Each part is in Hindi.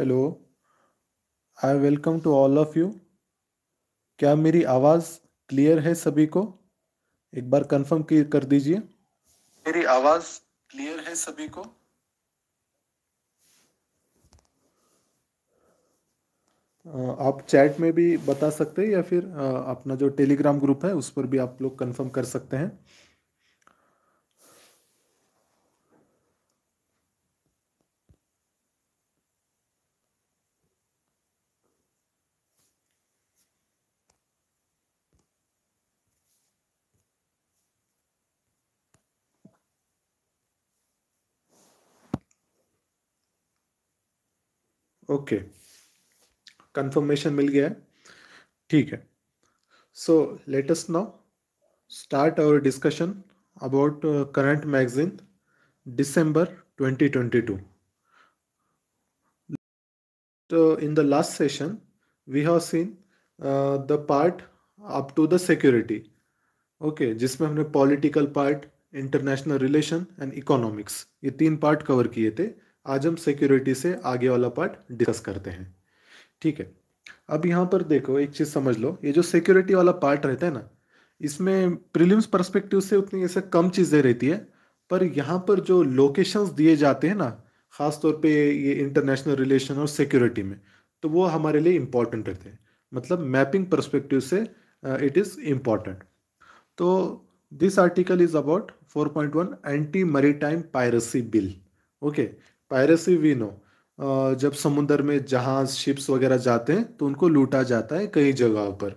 Hello I welcome to all of you क्या मेरी आवाज़ क्लियर है सभी को एक बार कंफर्म कर दीजिए मेरी आवाज़ क्लियर है सभी को आप चैट में भी बता सकते हैं या फिर अपना जो टेलीग्राम ग्रुप है उस पर भी आप लोग कंफर्म कर सकते हैं ओके कंफर्मेशन मिल गया है ठीक है so latest now start our discussion about current magazine December 2022 so in in the last session we have seen the part up to the security okay जिसमें हमने political part international relation and economics ये तीन पार्ट कवर किए थे आज हम सिक्योरिटी से आगे वाला पार्ट डिस्कस करते हैं ठीक है अब यहाँ पर देखो एक चीज़ समझ लो ये जो सिक्योरिटी वाला पार्ट रहता है ना इसमें प्रीलिम्स परस्पेक्टिव से उतनी ऐसे कम चीज़ें रहती है पर यहाँ पर जो लोकेशंस दिए जाते हैं ना ख़ासतौर पे ये इंटरनेशनल रिलेशन और सिक्योरिटी में तो वो हमारे लिए इम्पॉर्टेंट रहते हैं मतलब मैपिंग परस्पेक्टिव से इट इज़ इम्पॉर्टेंट तो this article is about 4.1 anti maritime piracy bill okay piracy we know जब समुद्र में जहाज शिप्स वगैरह जाते हैं तो उनको लूटा जाता है कई जगहों पर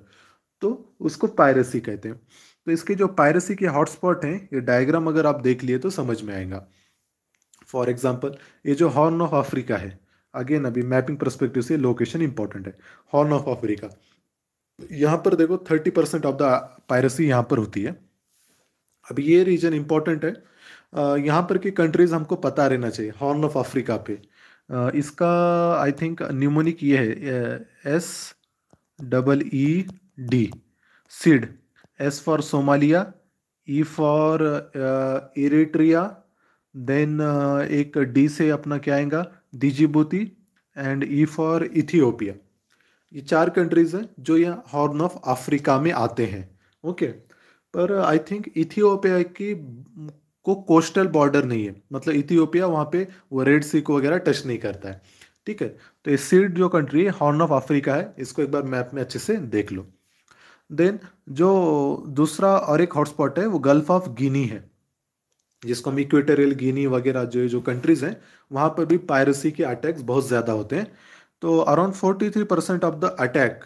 तो उसको पायरेसी कहते हैं तो इसके जो पायरेसी के हॉटस्पॉट हैं ये डायग्राम अगर आप देख लिए तो समझ में आएगा फॉर एग्जाम्पल ये जो हॉर्न ऑफ अफ्रीका है अगेन अभी मैपिंग परस्पेक्टिव से लोकेशन इंपॉर्टेंट है हॉर्न ऑफ अफ्रीका यहाँ पर देखो thirty percent of the piracy यहाँ पर होती है अभी ये रीजन इंपॉर्टेंट है यहाँ पर की कंट्रीज हमको पता रहना चाहिए हॉर्न ऑफ अफ्रीका पे इसका आई थिंक न्यूमोनिक ये है S double E D seed S for Somalia E for Eritrea then एक डी से अपना क्या आएगा Djibouti and E for Ethiopia ये चार कंट्रीज हैं जो यहाँ हॉर्न ऑफ अफ्रीका में आते हैं ओके okay. पर आई थिंक इथियोपिया की को कोस्टल बॉर्डर नहीं है मतलब इथियोपिया वहाँ पे वो रेड सी को वगैरह टच नहीं करता है ठीक है तो ये सीड जो कंट्री है हॉर्न ऑफ अफ्रीका है इसको एक बार मैप में अच्छे से देख लो देन जो दूसरा और एक हॉटस्पॉट है वो गल्फ ऑफ गिनी है जिसको हम इक्वेटोरियल गिनी वगैरह जो जो कंट्रीज हैं वहाँ पर भी पायरेसी के अटैक्स बहुत ज़्यादा होते हैं तो around forty three percent of the attack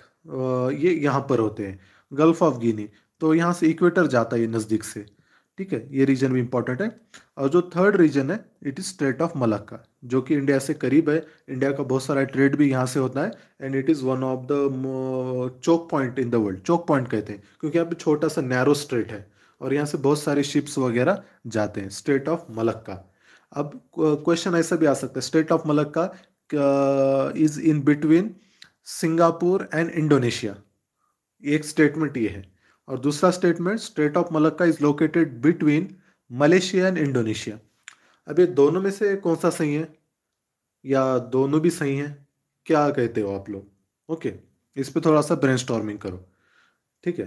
ये यहाँ पर होते हैं गल्फ ऑफ गिनी तो यहाँ से इक्वेटर जाता है नज़दीक से ठीक है ये रीजन भी इंपॉर्टेंट है और जो थर्ड रीजन है it is strait of Malacca जो कि इंडिया से करीब है इंडिया का बहुत सारा ट्रेड भी यहाँ से होता है and it is one of the choke point in the world choke point कहते हैं क्योंकि यहाँ पे छोटा सा नैरो स्ट्रेट है और यहाँ से बहुत सारे शिप्स वगैरह जाते हैं स्टेट ऑफ मलक्का अब क्वेश्चन ऐसा भी आ सकता है strait of Malacca is in between Singapore and Indonesia एक स्टेटमेंट ये है और दूसरा statement strait of Malacca is located between Malaysia and Indonesia अब ये दोनों में से कौन सा सही है या दोनों भी सही हैं क्या कहते हो आप लोग ओके इस पर थोड़ा सा ब्रेन करो ठीक है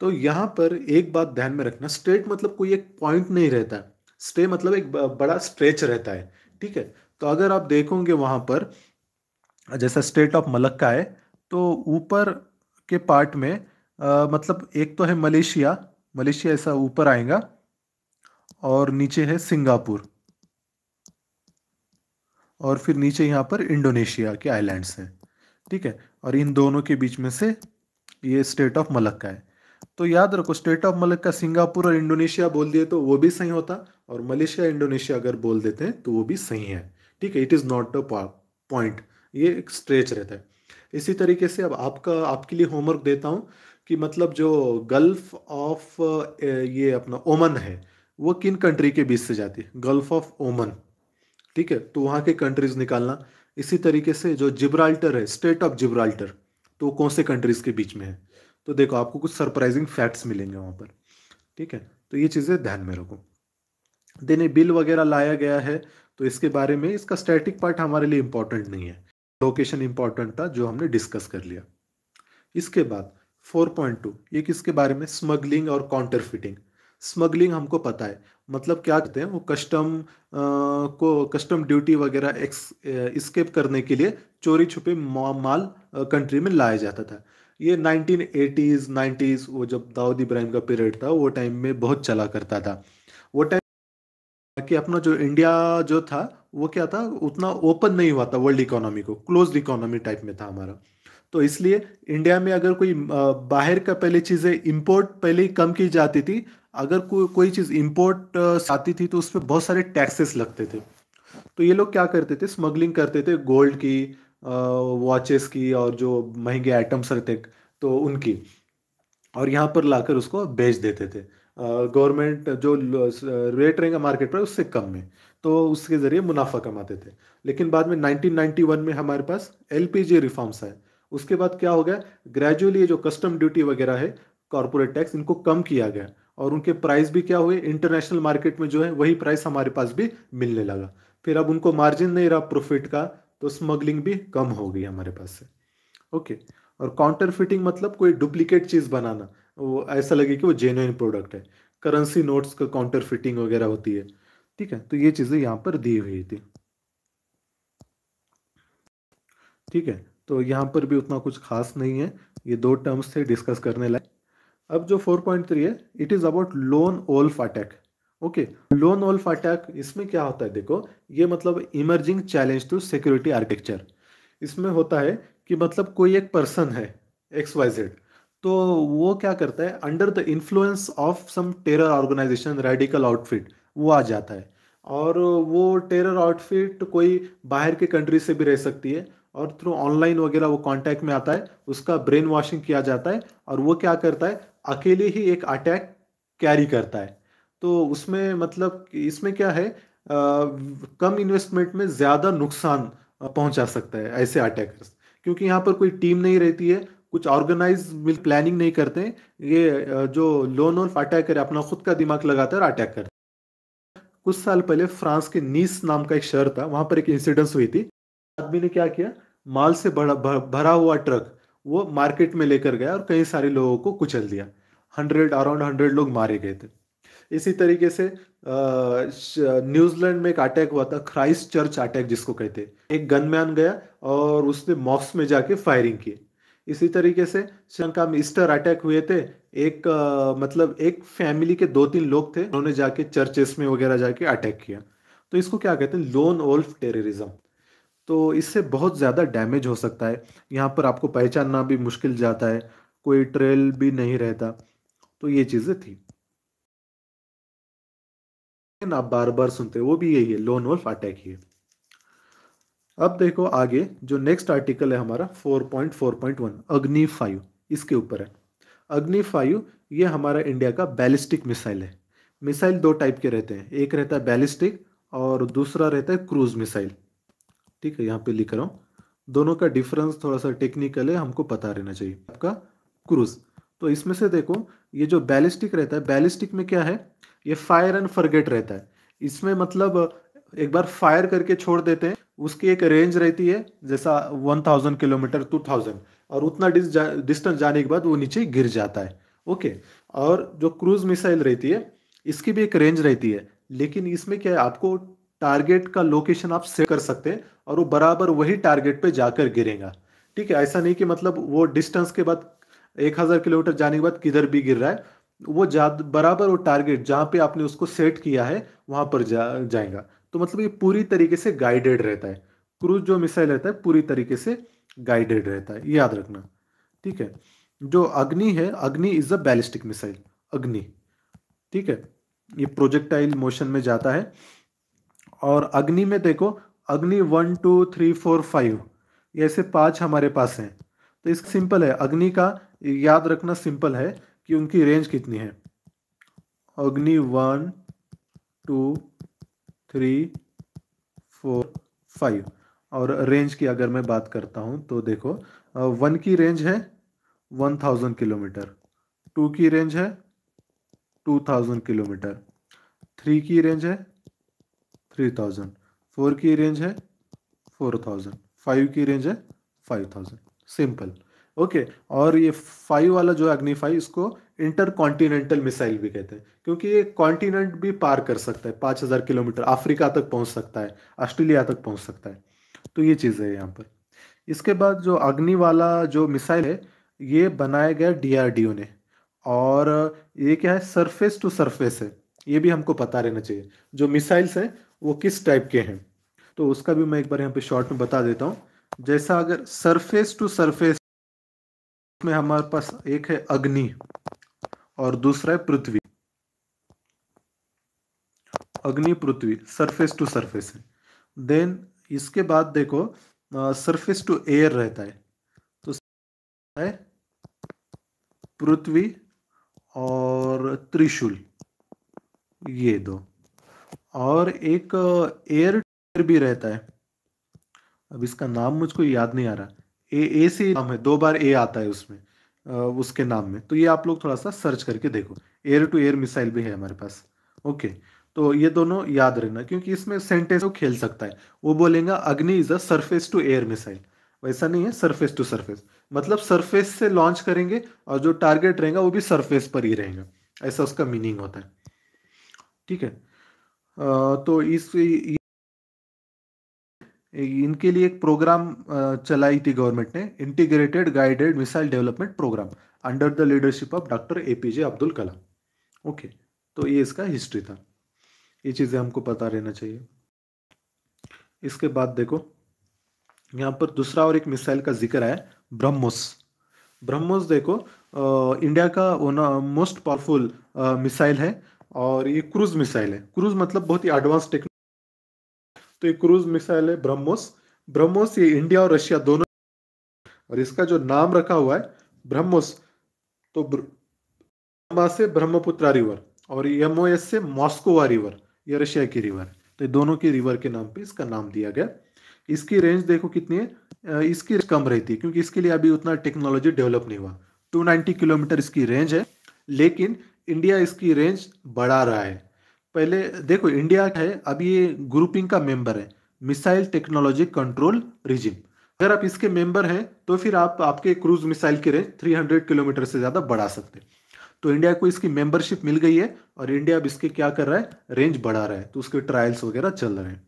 तो यहाँ पर एक बात ध्यान में रखना स्ट्रेट मतलब कोई एक पॉइंट नहीं रहता है स्टे मतलब एक बड़ा स्ट्रेच रहता है ठीक है तो अगर आप देखोगे वहां पर जैसा स्टेट ऑफ मलक्का है तो ऊपर के पार्ट में आ, मतलब एक तो है मलेशिया मलेशिया ऐसा ऊपर आएगा और नीचे है सिंगापुर और फिर नीचे यहाँ पर इंडोनेशिया के आइलैंड्स हैं ठीक है और इन दोनों के बीच में से ये स्टेट ऑफ मलक्का है तो याद रखो स्टेट ऑफ मलक्का सिंगापुर और इंडोनेशिया बोल दिए तो वो भी सही होता और मलेशिया इंडोनेशिया अगर बोल देते हैं तो वो भी सही है ठीक है it is not a point ये एक स्ट्रेच रहता है इसी तरीके से अब आपका आपके लिए होमवर्क देता हूँ कि मतलब जो गल्फ ऑफ uh, ये अपना ओमन है वो किन कंट्री के बीच से जाती है गल्फ ऑफ ओमन ठीक है तो वहाँ के कंट्रीज निकालना इसी तरीके से जो जिब्राल्टर है स्टेट ऑफ जिब्राल्टर तो कौन से कंट्रीज के बीच में है तो देखो आपको कुछ सरप्राइजिंग फैक्ट्स मिलेंगे वहाँ पर ठीक है तो ये चीज़ें ध्यान में रखो देने बिल वगैरह लाया गया है तो इसके बारे में इसका स्टैटिक पार्ट हमारे लिए इम्पोर्टेंट नहीं है लोकेशन इम्पोर्टेंट था जो हमने डिस्कस कर लिया इसके बाद 4.2 ये किसके बारे में स्मगलिंग और काउंटरफिटिंग स्मगलिंग हमको पता है मतलब क्या कहते हैं वो कस्टम को कस्टम ड्यूटी वगैरह एक्स करने के लिए चोरी छुपे माल कंट्री में लाया जाता था ये 1980s 90s वो जब दाऊद इब्राहिम का पीरियड था वो टाइम में बहुत चला करता था वो टाइम कि अपना जो इंडिया जो था वो क्या था उतना ओपन नहीं हुआ था वर्ल्ड इकोनॉमी को क्लोज इकोनॉमी टाइप में था हमारा तो इसलिए इंडिया में अगर कोई बाहर का पहले चीज़ें इम्पोर्ट पहले ही कम की जाती थी अगर को, कोई चीज़ इम्पोर्ट आती थी तो उस पर बहुत सारे टैक्सेस लगते थे तो ये लोग क्या करते थे स्मगलिंग करते थे गोल्ड की वॉचेस की और जो महंगे आइटम्स रहते तो उनकी और यहाँ पर लाकर उसको बेच देते थे गवर्नमेंट जो रेट रहेगा मार्केट पर उससे कम में तो उसके ज़रिए मुनाफा कमाते थे लेकिन बाद में 1991 में हमारे पास एलपीजी रिफॉर्म्स आए उसके बाद क्या हो गया ग्रेजुअली जो कस्टम ड्यूटी वगैरह है कॉरपोरेट टैक्स इनको कम किया गया और उनके प्राइस भी क्या हुए इंटरनेशनल मार्केट में जो है वही प्राइस हमारे पास भी मिलने लगा फिर अब उनको मार्जिन नहीं रहा प्रॉफिट का तो स्मगलिंग भी कम हो गई हमारे पास से ओके और काउंटर फिटिंग मतलब कोई डुप्लीकेट चीज़ बनाना वो ऐसा लगे कि वो जेन्युन प्रोडक्ट है करेंसी नोट्स का काउंटर फिटिंग वगैरह होती है ठीक है तो ये चीज़ें यहाँ पर दी हुई थी ठीक है तो यहाँ पर भी उतना कुछ खास नहीं है ये दो टर्म्स थे डिस्कस करने लायक अब जो 4.3 है it is about lone wolf attack okay lone wolf attack इसमें क्या होता है देखो ये मतलब emerging challenge to security architecture इसमें होता है कि मतलब कोई एक पर्सन है एक्स वाई जेड तो वो क्या करता है under the influence of some terror organisation radical outfit वो आ जाता है और वो टेरर आउटफिट कोई बाहर के कंट्री से भी रह सकती है और थ्रू ऑनलाइन वगैरह वो कांटेक्ट में आता है उसका ब्रेन वॉशिंग किया जाता है और वो क्या करता है अकेले ही एक अटैक कैरी करता है तो उसमें मतलब इसमें क्या है आ, कम इन्वेस्टमेंट में ज़्यादा नुकसान पहुंचा सकता है ऐसे अटैकर्स क्योंकि यहाँ पर कोई टीम नहीं रहती है कुछ ऑर्गेनाइज प्लानिंग नहीं करते हैं ये जो लोन अटैक अटैकर अपना खुद का दिमाग लगाता है और अटैक करते कुछ साल पहले फ्रांस के नीस नाम का एक शहर था वहां पर एक इंसिडेंस हुई थी आदमी ने क्या किया माल से भरा भरा हुआ ट्रक वो मार्केट में लेकर गया और कई सारे लोगों को कुचल दिया हंड्रेड अराउंड हंड्रेड लोग मारे गए थे इसी तरीके से न्यूजीलैंड में एक अटैक हुआ था क्राइस्ट चर्च अटैक जिसको कहते हैं एक गनमैन गया और उसने मॉक्स में जाके फायरिंग की इसी तरीके से श्रीलंका में ईस्टर अटैक हुए थे एक आ, मतलब एक फैमिली के दो तीन लोग थे उन्होंने जाके चर्चेस में वगैरह जाके अटैक किया तो इसको क्या कहते हैं लोन ओल्फ टेररिज्म तो इससे बहुत ज़्यादा डैमेज हो सकता है यहाँ पर आपको पहचानना भी मुश्किल जाता है कोई ट्रेल भी नहीं रहता तो ये चीज़ें थी आप बार बार सुनते हो वो भी यही है लोन वोल्फ अटैक ही है अब देखो आगे जो नेक्स्ट आर्टिकल है हमारा 4.4.1 अग्नि फाइव इसके ऊपर है अग्नि फाइव ये हमारा इंडिया का बैलिस्टिक मिसाइल है मिसाइल दो टाइप के रहते हैं एक रहता है बैलिस्टिक और दूसरा रहता है क्रूज मिसाइल ठीक है यहाँ पे लिख रहा हूँ दोनों का डिफरेंस थोड़ा सा टेक्निकल है हमको पता रहना चाहिए आपका क्रूज तो इसमें से देखो ये जो बैलिस्टिक रहता है बैलिस्टिक में क्या है ये फायर एंड फर्गेट रहता है इसमें मतलब एक बार फायर करके छोड़ देते हैं उसकी एक रेंज रहती है जैसा 1000 किलोमीटर 2000 और उतना डिस्टेंस जाने के बाद वो नीचे गिर जाता है ओके और जो क्रूज मिसाइल रहती है इसकी भी एक रेंज रहती है लेकिन इसमें क्या है आपको टारगेट का लोकेशन आप सेट कर सकते हैं और वो बराबर वही टारगेट पे जाकर गिरेगा ठीक है ऐसा नहीं कि मतलब वो डिस्टेंस के बाद एक हज़ार किलोमीटर जाने के बाद किधर भी गिर रहा है वो बराबर वो टारगेट जहाँ पे आपने उसको सेट किया है वहां पर जा जाएगा तो मतलब ये पूरी तरीके से गाइडेड रहता है क्रूज जो मिसाइल रहता है पूरी तरीके से गाइडेड रहता है याद रखना ठीक है जो अग्नि है अग्नि इज अ बैलिस्टिक मिसाइल अग्नि ठीक है ये प्रोजेक्टाइल मोशन में जाता है और अग्नि में देखो Agni one two three four five ऐसे पांच हमारे पास हैं तो इस सिंपल है अग्नि का याद रखना सिंपल है कि उनकी रेंज कितनी है Agni one two three four five और रेंज की अगर मैं बात करता हूँ तो देखो वन की रेंज है वन थाउजेंड किलोमीटर टू की रेंज है टू थाउजेंड किलोमीटर थ्री की रेंज है थ्री थाउजेंड फोर की रेंज है फोर थाउजेंड फाइव की रेंज है फाइव थाउजेंड सिंपल ओके और ये फाइव वाला जो अग्नि इसको इंटर कॉन्टिनेंटल मिसाइल भी कहते हैं क्योंकि ये कॉन्टिनेंट भी पार कर सकता है पाँच हज़ार किलोमीटर अफ्रीका तक पहुंच सकता है ऑस्ट्रेलिया तक पहुंच सकता है तो ये चीज़ है यहाँ पर इसके बाद जो अग्नि वाला जो मिसाइल है ये बनाया गया डी ने और ये क्या है सरफेस टू सरफेस है ये भी हमको पता रहना चाहिए जो मिसाइल्स हैं वो किस टाइप के हैं तो उसका भी मैं एक बार यहाँ पे शॉर्ट में बता देता हूँ जैसा अगर सरफेस टू सरफेस में हमारे पास एक है अग्नि और दूसरा है Prithvi Agni Prithvi surface to surface है देन इसके बाद देखो सरफेस टू एयर रहता है तो है पृथ्वी और त्रिशूल ये दो और एक एयर uh, टायर भी रहता है अब इसका नाम मुझको याद नहीं आ रहा ए ए से नाम है दो बार ए आता है उसमें uh, उसके नाम में तो ये आप लोग थोड़ा सा सर्च करके देखो एयर टू एयर मिसाइल भी है हमारे पास ओके तो ये दोनों याद रहना क्योंकि इसमें सेंटेंस को खेल सकता है वो बोलेगा Agni is a surface to air missile वैसा नहीं है सरफेस टू सरफेस मतलब सरफेस से लॉन्च करेंगे और जो टारगेट रहेगा वो भी सरफेस पर ही रहेगा ऐसा उसका मीनिंग होता है ठीक है तो इस इनके लिए एक प्रोग्राम चलाई थी गवर्नमेंट ने integrated guided missile development programme under the leadership of doctor A P J Abdul Kalam okay तो ये इसका हिस्ट्री था ये चीज़ें हमको पता रहना चाहिए इसके बाद देखो यहाँ पर दूसरा और एक मिसाइल का जिक्र है ब्रह्मोस ब्रह्मोस देखो आ, इंडिया का मोस्ट पावरफुल मिसाइल है और ये क्रूज मिसाइल है क्रूज मतलब बहुत ही एडवांस टेक्नोलॉजी तो ये क्रूज मिसाइल है ब्रह्मोस ब्रह्मोस ये इंडिया और रशिया दोनों और इसका जो नाम रखा हुआ है ब्रह्मोस तो ब्रह्मा से ब्रह्मपुत्रा रिवर और एस से मॉस्कोवा रिवर ये रशिया की रिवर तो दोनों की रिवर के नाम पे इसका नाम दिया गया इसकी रेंज देखो कितनी है इसकी कम रहती है क्योंकि इसके लिए अभी उतना टेक्नोलॉजी डेवलप नहीं हुआ 290 किलोमीटर इसकी रेंज है लेकिन इंडिया इसकी रेंज बढ़ा रहा है पहले देखो इंडिया है अब ये ग्रुपिंग का मेंबर है मिसाइल टेक्नोलॉजी कंट्रोल रिजिम अगर आप इसके मेंबर हैं तो फिर आप आपके क्रूज मिसाइल की रेंज 300 किलोमीटर से ज़्यादा बढ़ा सकते हैं तो इंडिया को इसकी मेंबरशिप मिल गई है और इंडिया अब इसके क्या कर रहा है रेंज बढ़ा रहा है तो उसके ट्रायल्स वगैरह चल रहे हैं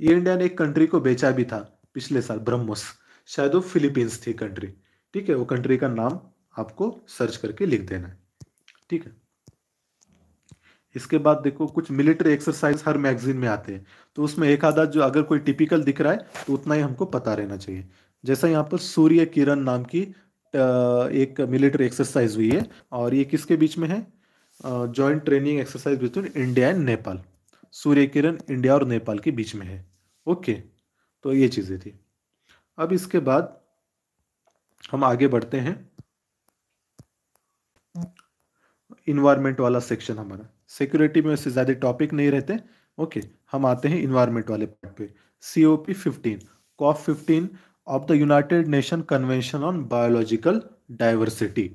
ये इंडिया ने एक कंट्री को बेचा भी था पिछले साल ब्रह्मोस शायद वो फिलीपींस थी कंट्री ठीक है वो कंट्री का नाम आपको सर्च करके लिख देना है ठीक है इसके बाद देखो कुछ मिलिट्री एक्सरसाइज हर मैगजीन में आते हैं तो उसमें एक आधा जो अगर कोई टिपिकल दिख रहा है तो उतना ही हमको पता रहना चाहिए जैसा यहाँ पर सूर्य किरण नाम की एक मिलिट्री एक्सरसाइज हुई है और ये किसके बीच में है joint training exercise between India and Nepal Surya Kiran India और नेपाल के बीच में है ओके तो ये चीज़ें थी अब इसके बाद हम आगे बढ़ते हैं इन्वायरमेंट वाला सेक्शन हमारा सिक्योरिटी में उससे ज़्यादा टॉपिक नहीं रहते ओके हम आते हैं इन्वायरमेंट वाले पार्ट पे C O P fifteen COP fifteen of the United Nation convention on biological diversity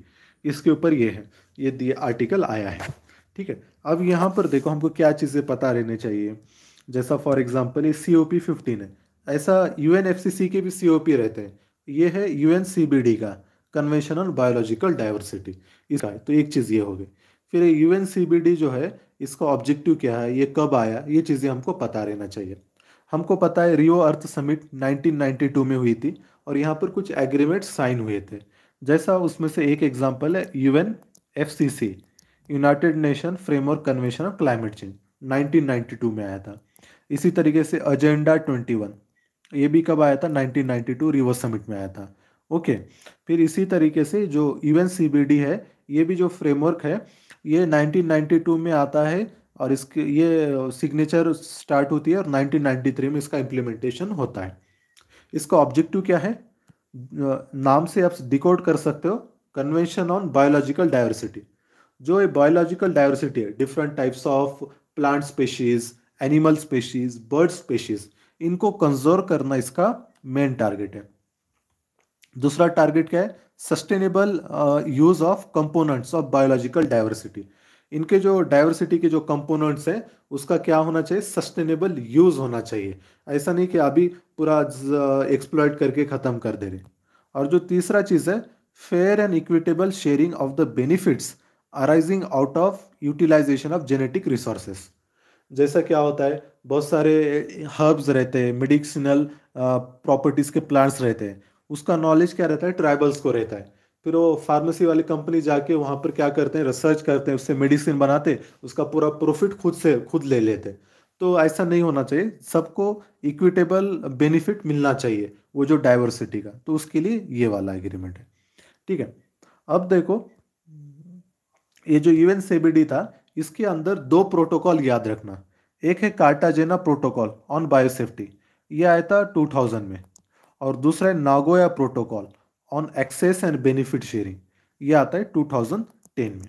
इसके ऊपर ये है ये दिए आर्टिकल आया है ठीक है अब यहाँ पर देखो हमको क्या चीज़ें पता रहने चाहिए जैसा फॉर एग्जाम्पल ये सी ओ पी फिफ्टीन है ऐसा U N F C C के भी सी ओ पी रहते हैं ये है U N C B D का कन्वेंशन ऑन बायोलॉजिकल डाइवर्सिटी इसका है तो एक चीज़ ये हो गई फिर यू एन जो है इसका ऑब्जेक्टिव क्या है ये कब आया ये चीज़ें हमको पता रहना चाहिए हमको पता है रियो अर्थ समिट 1992 में हुई थी और यहाँ पर कुछ एग्रीमेंट साइन हुए थे जैसा उसमें से एक एग्जाम्पल है U N F C C United Nation framework convention of climate change 1992 में आया था इसी तरीके से एजेंडा 21 ये भी कब आया था 1992 रियो समिट में आया था ओके फिर इसी तरीके से जो यूएन सीबीडी है ये भी जो फ्रेमवर्क है ये 1992 में आता है और इसके ये सिग्नेचर स्टार्ट होती है और 1993 में इसका इम्प्लीमेंटेशन होता है इसका ऑब्जेक्टिव क्या है नाम से आप डिकोड कर सकते हो कन्वेंशन ऑन बायोलॉजिकल डाइवर्सिटी जो ये बायोलॉजिकल डाइवर्सिटी है different types of plant species animal species bird species इनको कंजर्व करना इसका मेन टारगेट है दूसरा टारगेट क्या है sustainable use of components of biological diversity इनके जो डाइवर्सिटी के जो कंपोनेंट्स है उसका क्या होना चाहिए सस्टेनेबल यूज होना चाहिए ऐसा नहीं कि अभी पूरा एक्सप्लॉयट uh, करके ख़त्म कर दे रहे और जो तीसरा चीज़ है fair and equitable sharing of the benefits arising out of utilisation of genetic resources जैसा क्या होता है बहुत सारे हर्ब्स रहते हैं मेडिसिनल प्रॉपर्टीज़ uh, के प्लांट्स रहते हैं उसका नॉलेज क्या रहता है ट्राइबल्स को रहता है फिर वो फार्मेसी वाली कंपनी जाके वहाँ पर क्या करते हैं रिसर्च करते हैं उससे मेडिसिन बनाते उसका पूरा प्रॉफिट खुद से खुद ले लेते तो ऐसा नहीं होना चाहिए सबको इक्विटेबल बेनिफिट मिलना चाहिए वो जो डाइवर्सिटी का तो उसके लिए ये वाला एग्रीमेंट है ठीक है अब देखो ये जो यूएन सेबीडी था इसके अंदर दो प्रोटोकॉल याद रखना एक है कार्टाजेना प्रोटोकॉल ऑन बायोसेफ्टी ये आया था 2000 में और दूसरा है Nagoya protocol on access and benefit sharing ये आता है 2010 में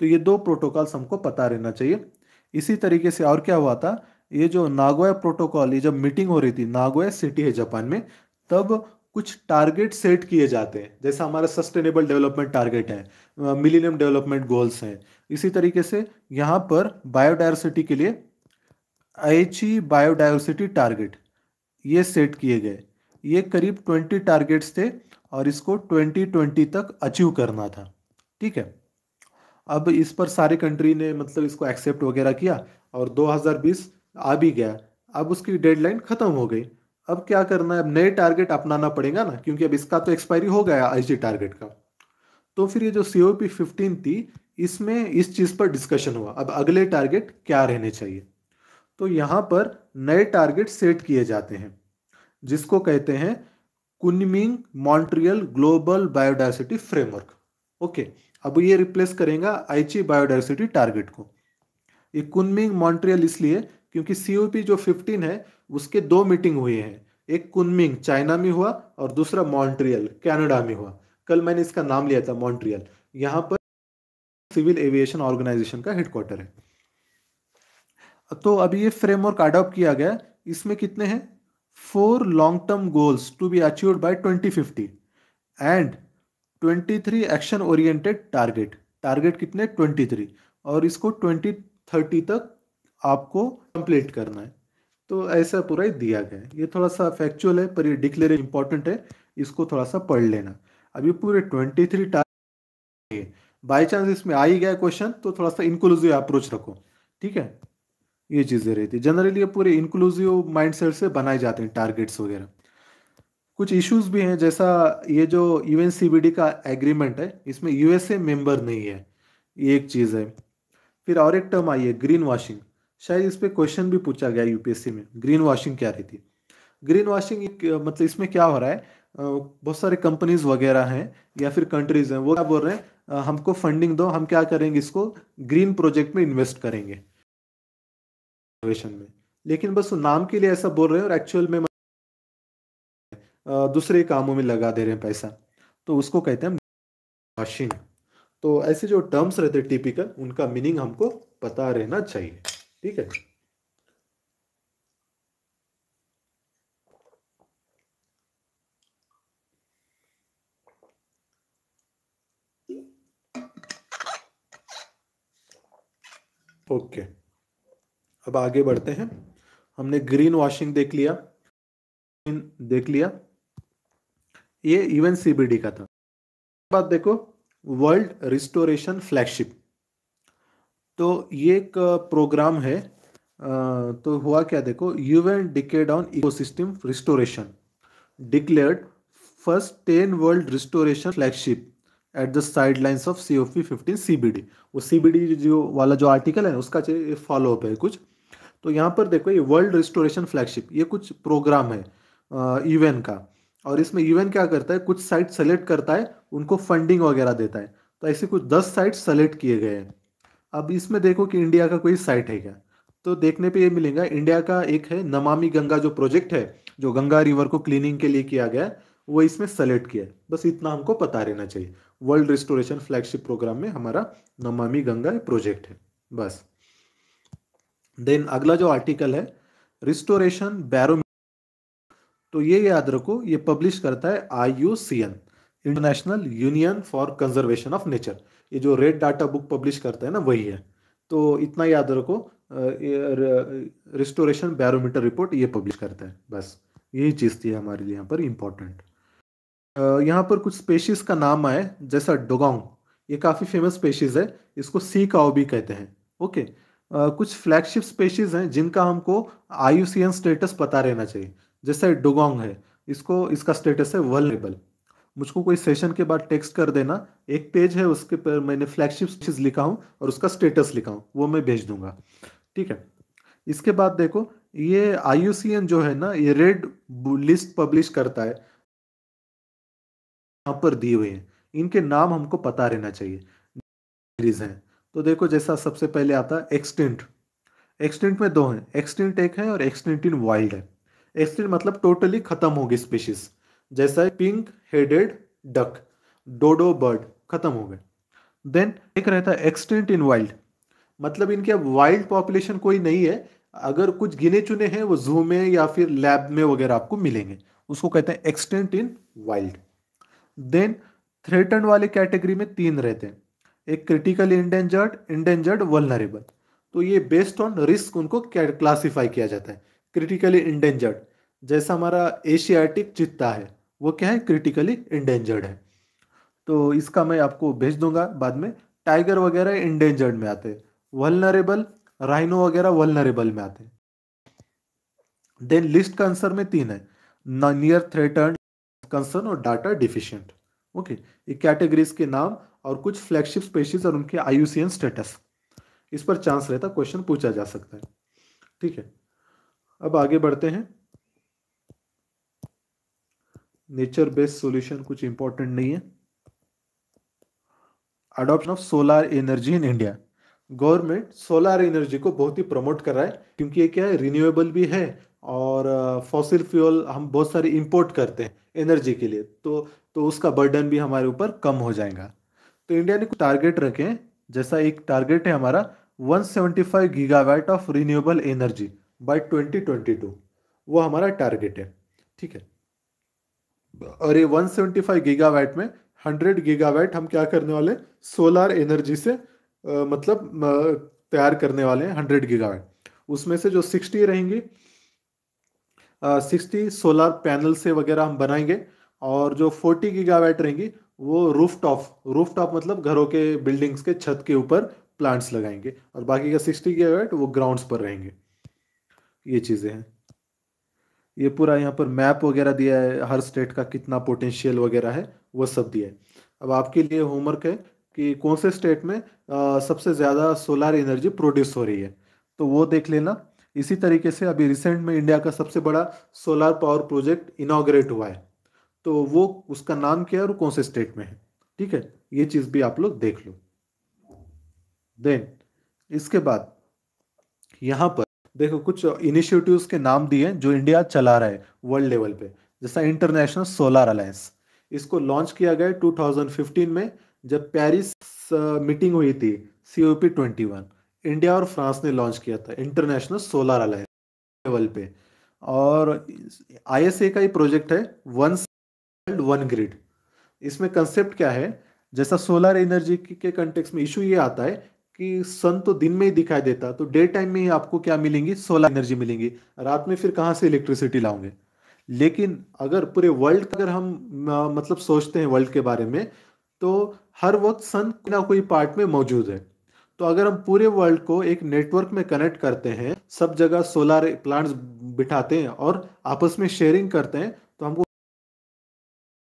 तो ये दो प्रोटोकॉल्स हमको पता रहना चाहिए इसी तरीके से और क्या हुआ था ये जो नागोया प्रोटोकॉल ये जब मीटिंग हो रही थी नागोया सिटी है जापान में तब कुछ टारगेट सेट किए जाते हैं जैसा हमारा सस्टेनेबल डेवलपमेंट टारगेट है मिलीनियम डेवलपमेंट गोल्स हैं इसी तरीके से यहाँ पर बायोडाइवर्सिटी के लिए आई बायोडायवर्सिटी टारगेट ये सेट किए गए ये करीब ट्वेंटी टारगेट्स थे और इसको ट्वेंटी ट्वेंटी तक अचीव करना था ठीक है अब इस पर सारे कंट्री ने मतलब इसको एक्सेप्ट वगैरह किया और 2020 आ भी गया अब उसकी डेडलाइन ख़त्म हो गई अब क्या करना है अब नए टारगेट अपनाना पड़ेगा ना क्योंकि अब इसका तो एक्सपायरी हो गया आई टारगेट का तो फिर ये जो सी ओ पी फिफ्टीन थी इसमें इस चीज़ पर डिस्कशन हुआ अब अगले टारगेट क्या रहने चाहिए तो यहाँ पर नए टारगेट सेट किए जाते हैं जिसको कहते हैं Kunming Montreal global biodiversity framework okay अब ये रिप्लेस करेगा आईची बायोडाइवर्सिटी टारगेट को ये कुनमिंग मॉन्ट्रियल इसलिए क्योंकि सी जो 15 है उसके दो मीटिंग हुई हैं एक कुनमिंग चाइना में हुआ और दूसरा मॉन्ट्रियल कैनेडा में हुआ कल मैंने इसका नाम लिया था मॉन्ट्रियल यहाँ पर सिविल एविएशन ऑर्गेनाइजेशन का हेडक्वार्टर है तो अभी ये फ्रेमवर्क अडॉप्ट किया गया इसमें कितने हैं four long-term goals to be achieved by 2050 and 23 action oriented target target कितने 23 और इसको 2030 तक आपको कंप्लीट करना है तो ऐसा पूरा दिया गया है ये थोड़ा सा फैक्चुअल है पर ये डिक्लेयर इंपॉर्टेंट है इसको थोड़ा सा पढ़ लेना अभी पूरे 23 थ्री टारगेट बाई चांस इसमें आ ही गया क्वेश्चन तो थोड़ा सा इंक्लूसिव अप्रोच रखो ठीक है ये चीज़ें रहती है जनरली ये पूरे इंक्लूसिव माइंडसेट से बनाए जाते हैं टारगेट्स वगैरह कुछ इश्यूज भी हैं जैसा ये जो बी डी का एग्रीमेंट है इसमें यूएसए मेंबर नहीं है ये एक चीज़ है फिर और एक टर्म आई है ग्रीन वॉशिंग शायद इस पर क्वेश्चन भी पूछा गया यूपीएससी में ग्रीन वॉशिंग क्या रहती है ग्रीन वॉशिंग मतलब इसमें क्या हो रहा है बहुत सारे कंपनीज वगैरह हैं या फिर कंट्रीज हैं वो क्या बोल रहे हैं हमको फंडिंग दो हम क्या करेंगे इसको ग्रीन प्रोजेक्ट में इन्वेस्ट करेंगे रिजर्वेशन में लेकिन बस नाम के लिए ऐसा बोल रहे हैं और एक्चुअल में मतलब, दूसरे कामों में लगा दे रहे हैं पैसा तो उसको कहते हैं मशीन तो ऐसे जो टर्म्स रहते हैं टिपिकल उनका मीनिंग हमको पता रहना चाहिए ठीक है ओके okay. अब आगे बढ़ते हैं हमने ग्रीन वॉशिंग देख लिया देख लिया ये इवन सीबीडी का था बात देखो वर्ल्ड रिस्टोरेशन फ्लैगशिप तो ये एक प्रोग्राम है तो हुआ क्या देखो UN decade on ecosystem restoration declared first ten world restoration flagship at the sidelines of C O P fifteen C B D वो सी बी डी जो वाला जो आर्टिकल है उसका फॉलोअप है कुछ तो यहाँ पर देखो ये वर्ल्ड रिस्टोरेशन फ्लैगशिप ये कुछ प्रोग्राम है यूएन का और इसमें यूएन क्या करता है कुछ साइट सेलेक्ट करता है उनको फंडिंग वगैरह देता है तो ऐसे कुछ दस साइट सेलेक्ट किए गए हैं अब इसमें देखो कि इंडिया का कोई साइट है क्या तो देखने पे ये मिलेगा इंडिया का एक है नमामि गंगा जो प्रोजेक्ट है जो गंगा रिवर को क्लीनिंग के लिए किया गया है वो इसमें सेलेक्ट किया है बस इतना हमको पता रहना चाहिए वर्ल्ड रिस्टोरेशन फ्लैगशिप प्रोग्राम में हमारा नमामि गंगा प्रोजेक्ट है बस देन अगला जो आर्टिकल है रिस्टोरेशन बैरोमीटर तो ये याद रखो ये पब्लिश करता है I international union for conservation of nature ये जो रेड डाटा बुक पब्लिश करता है ना वही है तो इतना याद रखो रिस्टोरेशन बैरोमीटर रिपोर्ट ये पब्लिश करता है बस यही चीज़ थी हमारे लिए यहाँ पर इम्पोर्टेंट यहाँ पर कुछ स्पेशीज़ का नाम आए जैसा डोगोंग ये काफ़ी फेमस स्पेशीज़ है इसको सी काओ भी कहते हैं ओके कुछ फ्लैगशिप स्पेशीज हैं जिनका हमको आयुसीएन स्टेटस पता रहना चाहिए जैसे डोगोंग है इसको इसका स्टेटस है वर्लेबल मुझको कोई सेशन के बाद टेक्स्ट कर देना एक पेज है उसके पर मैंने फ्लैगशिप स्पेशीज लिखा हूँ और उसका स्टेटस लिखा हूँ वो मैं भेज दूंगा ठीक है इसके बाद देखो ये आयुसीएन जो है ना ये रेड लिस्ट पब्लिश करता है यहाँ पर दिए हुए हैं इनके नाम हमको पता रहना चाहिए हैं तो देखो जैसा सबसे पहले आता है एक्सटेंट एक्सटेंट में दो हैं एक्सटेंट एक है और एक्सटेंट इन वाइल्ड है एक्सटेंट मतलब टोटली खत्म होगी स्पीशीज जैसा pink headed duck dodo bird खत्म हो गए देन एक रहता है एक्सटेंट इन वाइल्ड मतलब इनके अब वाइल्ड पॉपुलेशन कोई नहीं है अगर कुछ गिने चुने हैं वो जू में या फिर लैब में वगैरह आपको मिलेंगे उसको कहते हैं extinct in wild then threatened वाले कैटेगरी में तीन रहते हैं एक क्रिटिकली इंडेंजर्ड इंडेंजर्ड वलनरेबल तो ये बेस्ड ऑन रिस्क उनको क्लासीफाई किया जाता है क्रिटिकली इंडेंजर्ड जैसा हमारा एशियाटिक चित्ता है वो क्या है क्रिटिकली इंडेंजर्ड है तो इसका मैं आपको भेज दूंगा बाद में टाइगर वगैरह इंडेंजर्ड में आते हैं वलनरेबल राइनो वगैरह वलनरेबल में आते हैं देन लिस्ट का आंसर में तीन है नियर थ्रेटर्न कंसर्न और डाटा डिफिशियंट ओके ये कैटेगरीज के नाम और कुछ फ्लैगशिप स्पेशीज और उनके आयुसीएन स्टेटस इस पर चांस रहता क्वेश्चन पूछा जा सकता है ठीक है अब आगे बढ़ते हैं नेचर बेस्ड सॉल्यूशन कुछ इंपॉर्टेंट नहीं है adoption of solar energy in India government solar energy को बहुत ही प्रमोट कर रहा है क्योंकि ये क्या है रिन्यूएबल भी है और फॉसिल फ्यूल हम बहुत सारे इंपोर्ट करते हैं एनर्जी के लिए तो तो उसका बर्डन भी हमारे ऊपर कम हो जाएगा तो इंडिया ने कुछ टारगेट रखे हैं जैसा एक टारगेट है हमारा 175 gigawatt of renewable energy by 2022 वो हमारा टारगेट है ठीक है और ये 175 गीगावाट में 100 गीगावाट हम क्या करने वाले सोलार एनर्जी से आ, मतलब तैयार करने वाले हैं हंड्रेड गीगावाट उसमें से जो सिक्सटी रहेंगे सिक्सटी सोलार पैनल से वगैरह हम बनाएंगे और जो फोर्टी गीगावाट रहेंगी वो रूफ टॉप रूफ टॉप मतलब घरों के बिल्डिंग्स के छत के ऊपर प्लांट्स लगाएंगे और बाकी का सिक्सटी के वेट वो ग्राउंड्स पर रहेंगे ये चीज़ें हैं ये पूरा यहाँ पर मैप वगैरह दिया है हर स्टेट का कितना पोटेंशियल वगैरह है वो सब दिया है अब आपके लिए होमवर्क है कि कौन से स्टेट में आ, सबसे ज़्यादा सोलार एनर्जी प्रोड्यूस हो रही है तो वो देख लेना इसी तरीके से अभी रिसेंट में इंडिया का सबसे बड़ा सोलार पावर प्रोजेक्ट इनाग्रेट हुआ है तो वो उसका नाम क्या है और कौन से स्टेट में है ठीक है ये चीज भी आप लोग देख लो देन इसके बाद यहाँ पर देखो कुछ इनिशिएटिव्स के नाम दिए हैं जो इंडिया चला रहा है वर्ल्ड लेवल पे जैसा इंटरनेशनल सोलर अलायंस इसको लॉन्च किया गया 2015 में जब पेरिस मीटिंग uh, हुई थी सीओपी वन इंडिया और फ्रांस ने लॉन्च किया था इंटरनेशनल सोलर अलायंस लेवल पे और आई का ही प्रोजेक्ट है वंस वन ग्रिड इसमें कंसेप्ट क्या है जैसा सोलर एनर्जी के कंटेक्स में इशू ये आता है कि सन तो दिन में ही दिखाई देता तो डे टाइम में ही आपको क्या मिलेंगी सोलर एनर्जी मिलेंगी रात में फिर कहाँ से इलेक्ट्रिसिटी लाओगे लेकिन अगर पूरे वर्ल्ड अगर हम मतलब सोचते हैं वर्ल्ड के बारे में तो हर वक्त सन ना कोई पार्ट में मौजूद है तो अगर हम पूरे वर्ल्ड को एक नेटवर्क में कनेक्ट करते हैं सब जगह सोलर प्लांट्स बिठाते हैं और आपस में शेयरिंग करते हैं तो हमको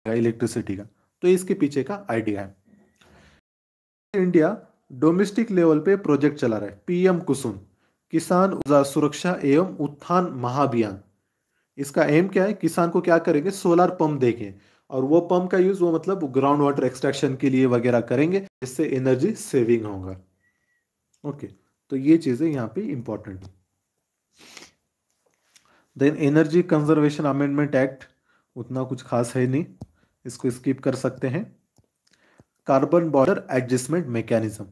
का इलेक्ट्रिसिटी का तो इसके पीछे का आइडिया है इंडिया डोमेस्टिक लेवल पे प्रोजेक्ट चला रहा है पीएम कुसुम किसान ऊर्जा सुरक्षा एवं उत्थान महाभियान इसका एम क्या है किसान को क्या करेंगे सोलर पंप देंगे और वो पंप का यूज वो मतलब ग्राउंड वाटर एक्सट्रैक्शन के लिए वगैरह करेंगे जिससे एनर्जी सेविंग होगा ओके तो ये चीजें यहाँ पे important then energy conservation amendment act उतना कुछ खास है नहीं इसको स्किप कर सकते हैं कार्बन बॉर्डर एडजस्टमेंट मैकेनिज्म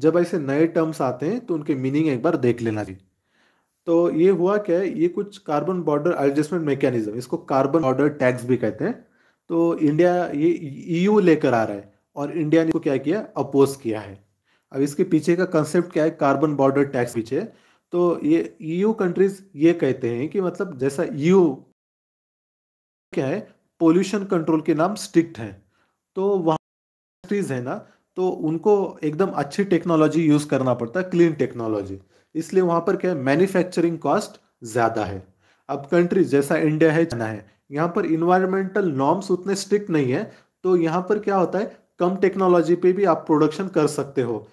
जब ऐसे नए टर्म्स आते हैं तो उनके मीनिंग एक बार देख लेना चाहिए तो ये हुआ क्या है ये कुछ कार्बन बॉर्डर एडजस्टमेंट मैकेनिज्म इसको कार्बन बॉर्डर टैक्स भी कहते हैं तो इंडिया ये ईयू e लेकर आ रहा है और इंडिया ने इसको क्या किया अपोज किया है अब इसके पीछे का कंसेप्ट क्या है कार्बन बॉर्डर टैक्स पीछे तो ये ईयू e कंट्रीज ये कहते हैं कि मतलब जैसा ईयू e क्या है पोल्यूशन कंट्रोल के नाम स्ट्रिक्ट हैं तो वहाँ इंडस्ट्रीज है ना तो उनको एकदम अच्छी टेक्नोलॉजी यूज़ करना पड़ता है क्लीन टेक्नोलॉजी इसलिए वहाँ पर क्या है मैन्युफैक्चरिंग कॉस्ट ज़्यादा है अब कंट्री जैसा इंडिया है चाइना है यहाँ पर इन्वायरमेंटल नॉर्म्स उतने स्ट्रिक्ट नहीं है तो यहाँ पर क्या होता है कम टेक्नोलॉजी पे भी आप प्रोडक्शन कर सकते हो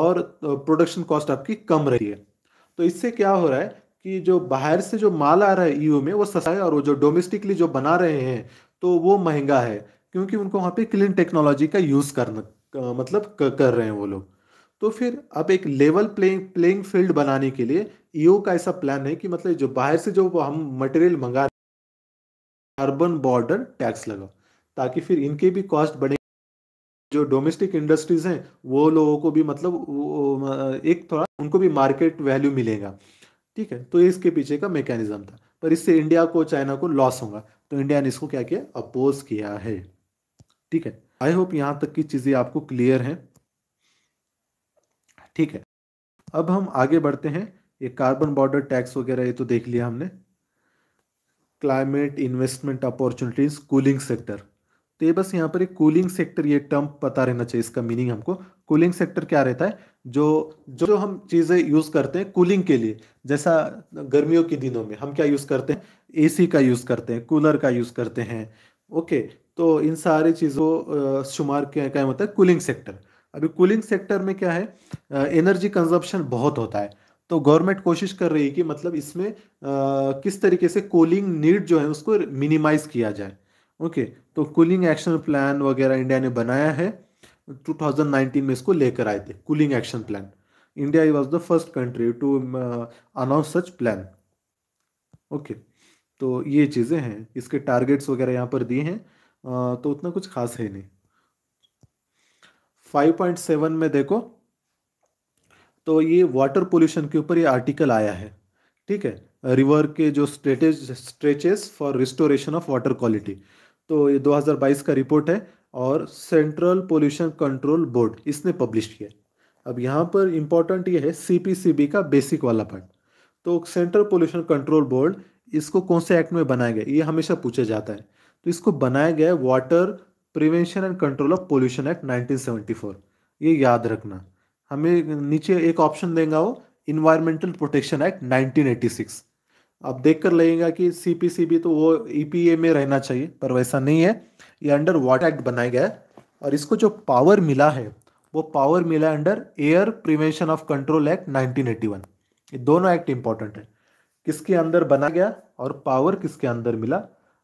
और प्रोडक्शन कॉस्ट आपकी कम रही है तो इससे क्या हो रहा है कि जो बाहर से जो माल आ रहा है ईयू e में वो सस्ता है और वो जो डोमेस्टिकली जो बना रहे हैं तो वो महंगा है क्योंकि उनको वहाँ पे क्लीन टेक्नोलॉजी का यूज़ करना मतलब कर रहे हैं वो लोग तो फिर अब एक लेवल प्लेइंग प्लेइंग फील्ड बनाने के लिए ईओ e का ऐसा प्लान है कि मतलब जो बाहर से जो हम मटेरियल मंगा रहे अर्बन बॉर्डर टैक्स लगाओ ताकि फिर इनके भी कॉस्ट बढ़े जो डोमेस्टिक इंडस्ट्रीज हैं वो लोगों को भी मतलब एक थोड़ा उनको भी मार्केट वैल्यू मिलेगा ठीक है तो इसके पीछे का मैकेनिज्म था पर इससे इंडिया को चाइना को लॉस होगा तो इंडिया ने इसको क्या किया अपोज किया है ठीक है आई होप यहां तक की चीजें आपको क्लियर हैं ठीक है अब हम आगे बढ़ते हैं ये कार्बन बॉर्डर टैक्स वगैरह ये तो देख लिया हमने climate investment opportunities cooling sector तो ये बस यहाँ पर एक कूलिंग सेक्टर ये टर्म पता रहना चाहिए इसका मीनिंग हमको कूलिंग सेक्टर क्या रहता है जो जो, जो हम चीज़ें यूज़ करते हैं कूलिंग के लिए जैसा गर्मियों के दिनों में हम क्या यूज़ करते हैं एसी का यूज़ करते हैं कूलर का यूज़ करते हैं ओके तो इन सारी चीज़ों शुमार क्या क्या होता है कूलिंग सेक्टर अभी कूलिंग सेक्टर में क्या है एनर्जी कंजप्शन बहुत होता है तो गवर्नमेंट कोशिश कर रही है कि मतलब इसमें आ, किस तरीके से कूलिंग नीड जो है उसको मिनिमाइज किया जाए ओके तो कूलिंग एक्शन प्लान वगैरह इंडिया ने बनाया है 2019 में इसको लेकर आए थे cooling action plan India was the first country to announce such plan okay तो ये चीज़ें हैं इसके टारगेट्स वगैरह यहाँ पर दिए हैं तो उतना कुछ खास है नहीं 5.7 में देखो तो ये वाटर पोल्यूशन के ऊपर ये आर्टिकल आया है ठीक है रिवर के जो stretches stretches for restoration of water quality तो ये 2022 का रिपोर्ट है और सेंट्रल पोल्यूशन कंट्रोल बोर्ड इसने पब्लिश किया अब यहाँ पर इम्पोर्टेंट ये है सी का बेसिक वाला पार्ट तो सेंट्रल पोल्यूशन कंट्रोल बोर्ड इसको कौन से एक्ट में बनाया गया ये हमेशा पूछा जाता है तो इसको बनाया गया water prevention and control of pollution act 1974 ये याद रखना हमें नीचे एक ऑप्शन देंगे वो इन्वायरमेंटल प्रोटेक्शन एक्ट 1986 आप देख कर लगेगा कि सी तो वो ई e में रहना चाहिए पर वैसा नहीं है ये अंडर वाटर एक्ट बनाया गया है और इसको जो पावर मिला है वो पावर मिला है under air prevention of control act one ये दोनों एक्ट इंपॉर्टेंट है किसके अंदर बना गया और पावर किसके अंदर मिला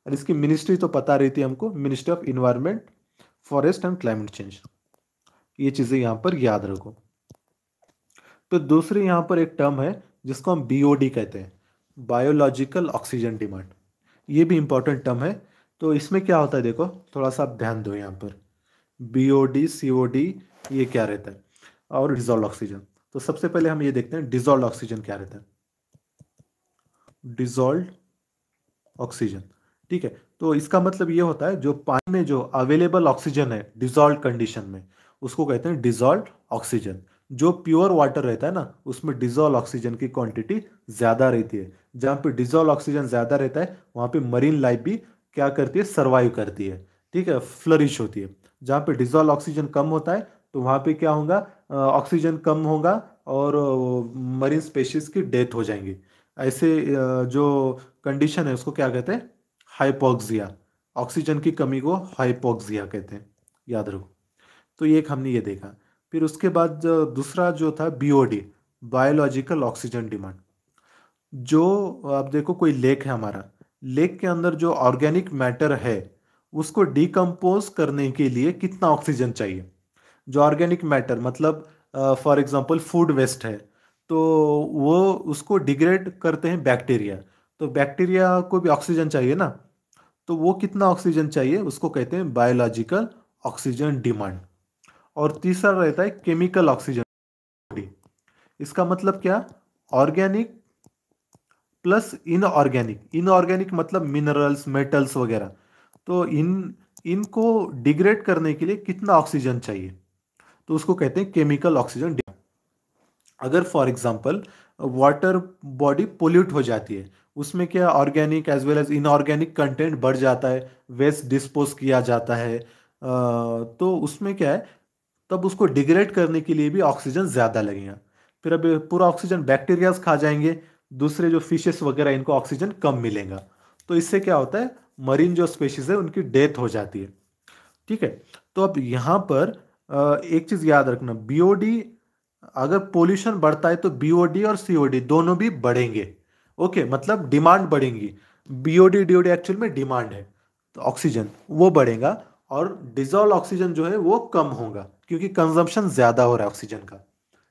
और इसकी मिनिस्ट्री तो पता रही थी हमको ministry of environment forest and climate change ये चीज़ें यहाँ पर याद रखो तो दूसरी यहाँ पर एक टर्म है जिसको हम बी कहते हैं बायोलॉजिकल ऑक्सीजन डिमांड ये भी इंपॉर्टेंट टर्म है तो इसमें क्या होता है देखो थोड़ा सा आप ध्यान दो यहाँ पर B O D C O D ये क्या रहता है और डिजोल्व ऑक्सीजन तो सबसे पहले हम ये देखते हैं डिजोल्व ऑक्सीजन क्या रहता है डिजोल्व ऑक्सीजन ठीक है तो इसका मतलब ये होता है जो पानी में जो अवेलेबल ऑक्सीजन है डिजोल्व कंडीशन में उसको कहते हैं डिजोल्व ऑक्सीजन जो प्योर वाटर रहता है ना उसमें डिजोल ऑक्सीजन की क्वांटिटी ज़्यादा रहती है जहां पे डिजोल ऑक्सीजन ज़्यादा रहता है वहां पे मरीन लाइफ भी क्या करती है सर्वाइव करती है ठीक है फ्लरिश होती है जहां पे डिजोल ऑक्सीजन कम होता है तो वहां पे क्या होगा ऑक्सीजन कम होगा और मरीन स्पेशीज की डेथ हो जाएंगी ऐसे जो कंडीशन है उसको क्या कहते हैं हाइपोक्सिया ऑक्सीजन की कमी को हाइपोक्सिया कहते हैं याद रखो तो ये एक हमने ये देखा फिर उसके बाद दूसरा जो था बीओडी बायोलॉजिकल ऑक्सीजन डिमांड जो आप देखो कोई लेक है हमारा लेक के अंदर जो ऑर्गेनिक मैटर है उसको डिकम्पोज करने के लिए कितना ऑक्सीजन चाहिए जो ऑर्गेनिक मैटर मतलब फॉर एग्जांपल फूड वेस्ट है तो वो उसको डिग्रेड करते हैं बैक्टीरिया तो बैक्टीरिया को भी ऑक्सीजन चाहिए ना तो वो कितना ऑक्सीजन चाहिए उसको कहते हैं बायोलॉजिकल ऑक्सीजन डिमांड और तीसरा रहता है केमिकल ऑक्सीजन इसका मतलब क्या ऑर्गेनिक प्लस इनऑर्गेनिक इनऑर्गेनिक मतलब मिनरल्स मेटल्स वगैरह तो इन इनको डिग्रेड करने के लिए कितना ऑक्सीजन चाहिए तो उसको कहते हैं केमिकल ऑक्सीजन अगर for example water body pollute हो जाती है उसमें क्या organic as well as inorganic content बढ़ जाता है वेस्ट डिस्पोज किया जाता है तो उसमें क्या है तब उसको डिग्रेड करने के लिए भी ऑक्सीजन ज़्यादा लगेगा फिर अब पूरा ऑक्सीजन बैक्टीरियाज खा जाएंगे दूसरे जो फिशेस वगैरह इनको ऑक्सीजन कम मिलेगा तो इससे क्या होता है मरीन जो स्पेशीज़ है उनकी डेथ हो जाती है ठीक है तो अब यहाँ पर एक चीज़ याद रखना बीओडी अगर पोल्यूशन बढ़ता है तो बीओडी और सीओडी दोनों भी बढ़ेंगे ओके मतलब डिमांड बढ़ेंगी बीओडी डीओडी एक्चुअल में डिमांड है तो ऑक्सीजन वो बढ़ेगा और डिजोल्व ऑक्सीजन जो है वो कम होगा क्योंकि कंजम्पशन ज़्यादा हो रहा है ऑक्सीजन का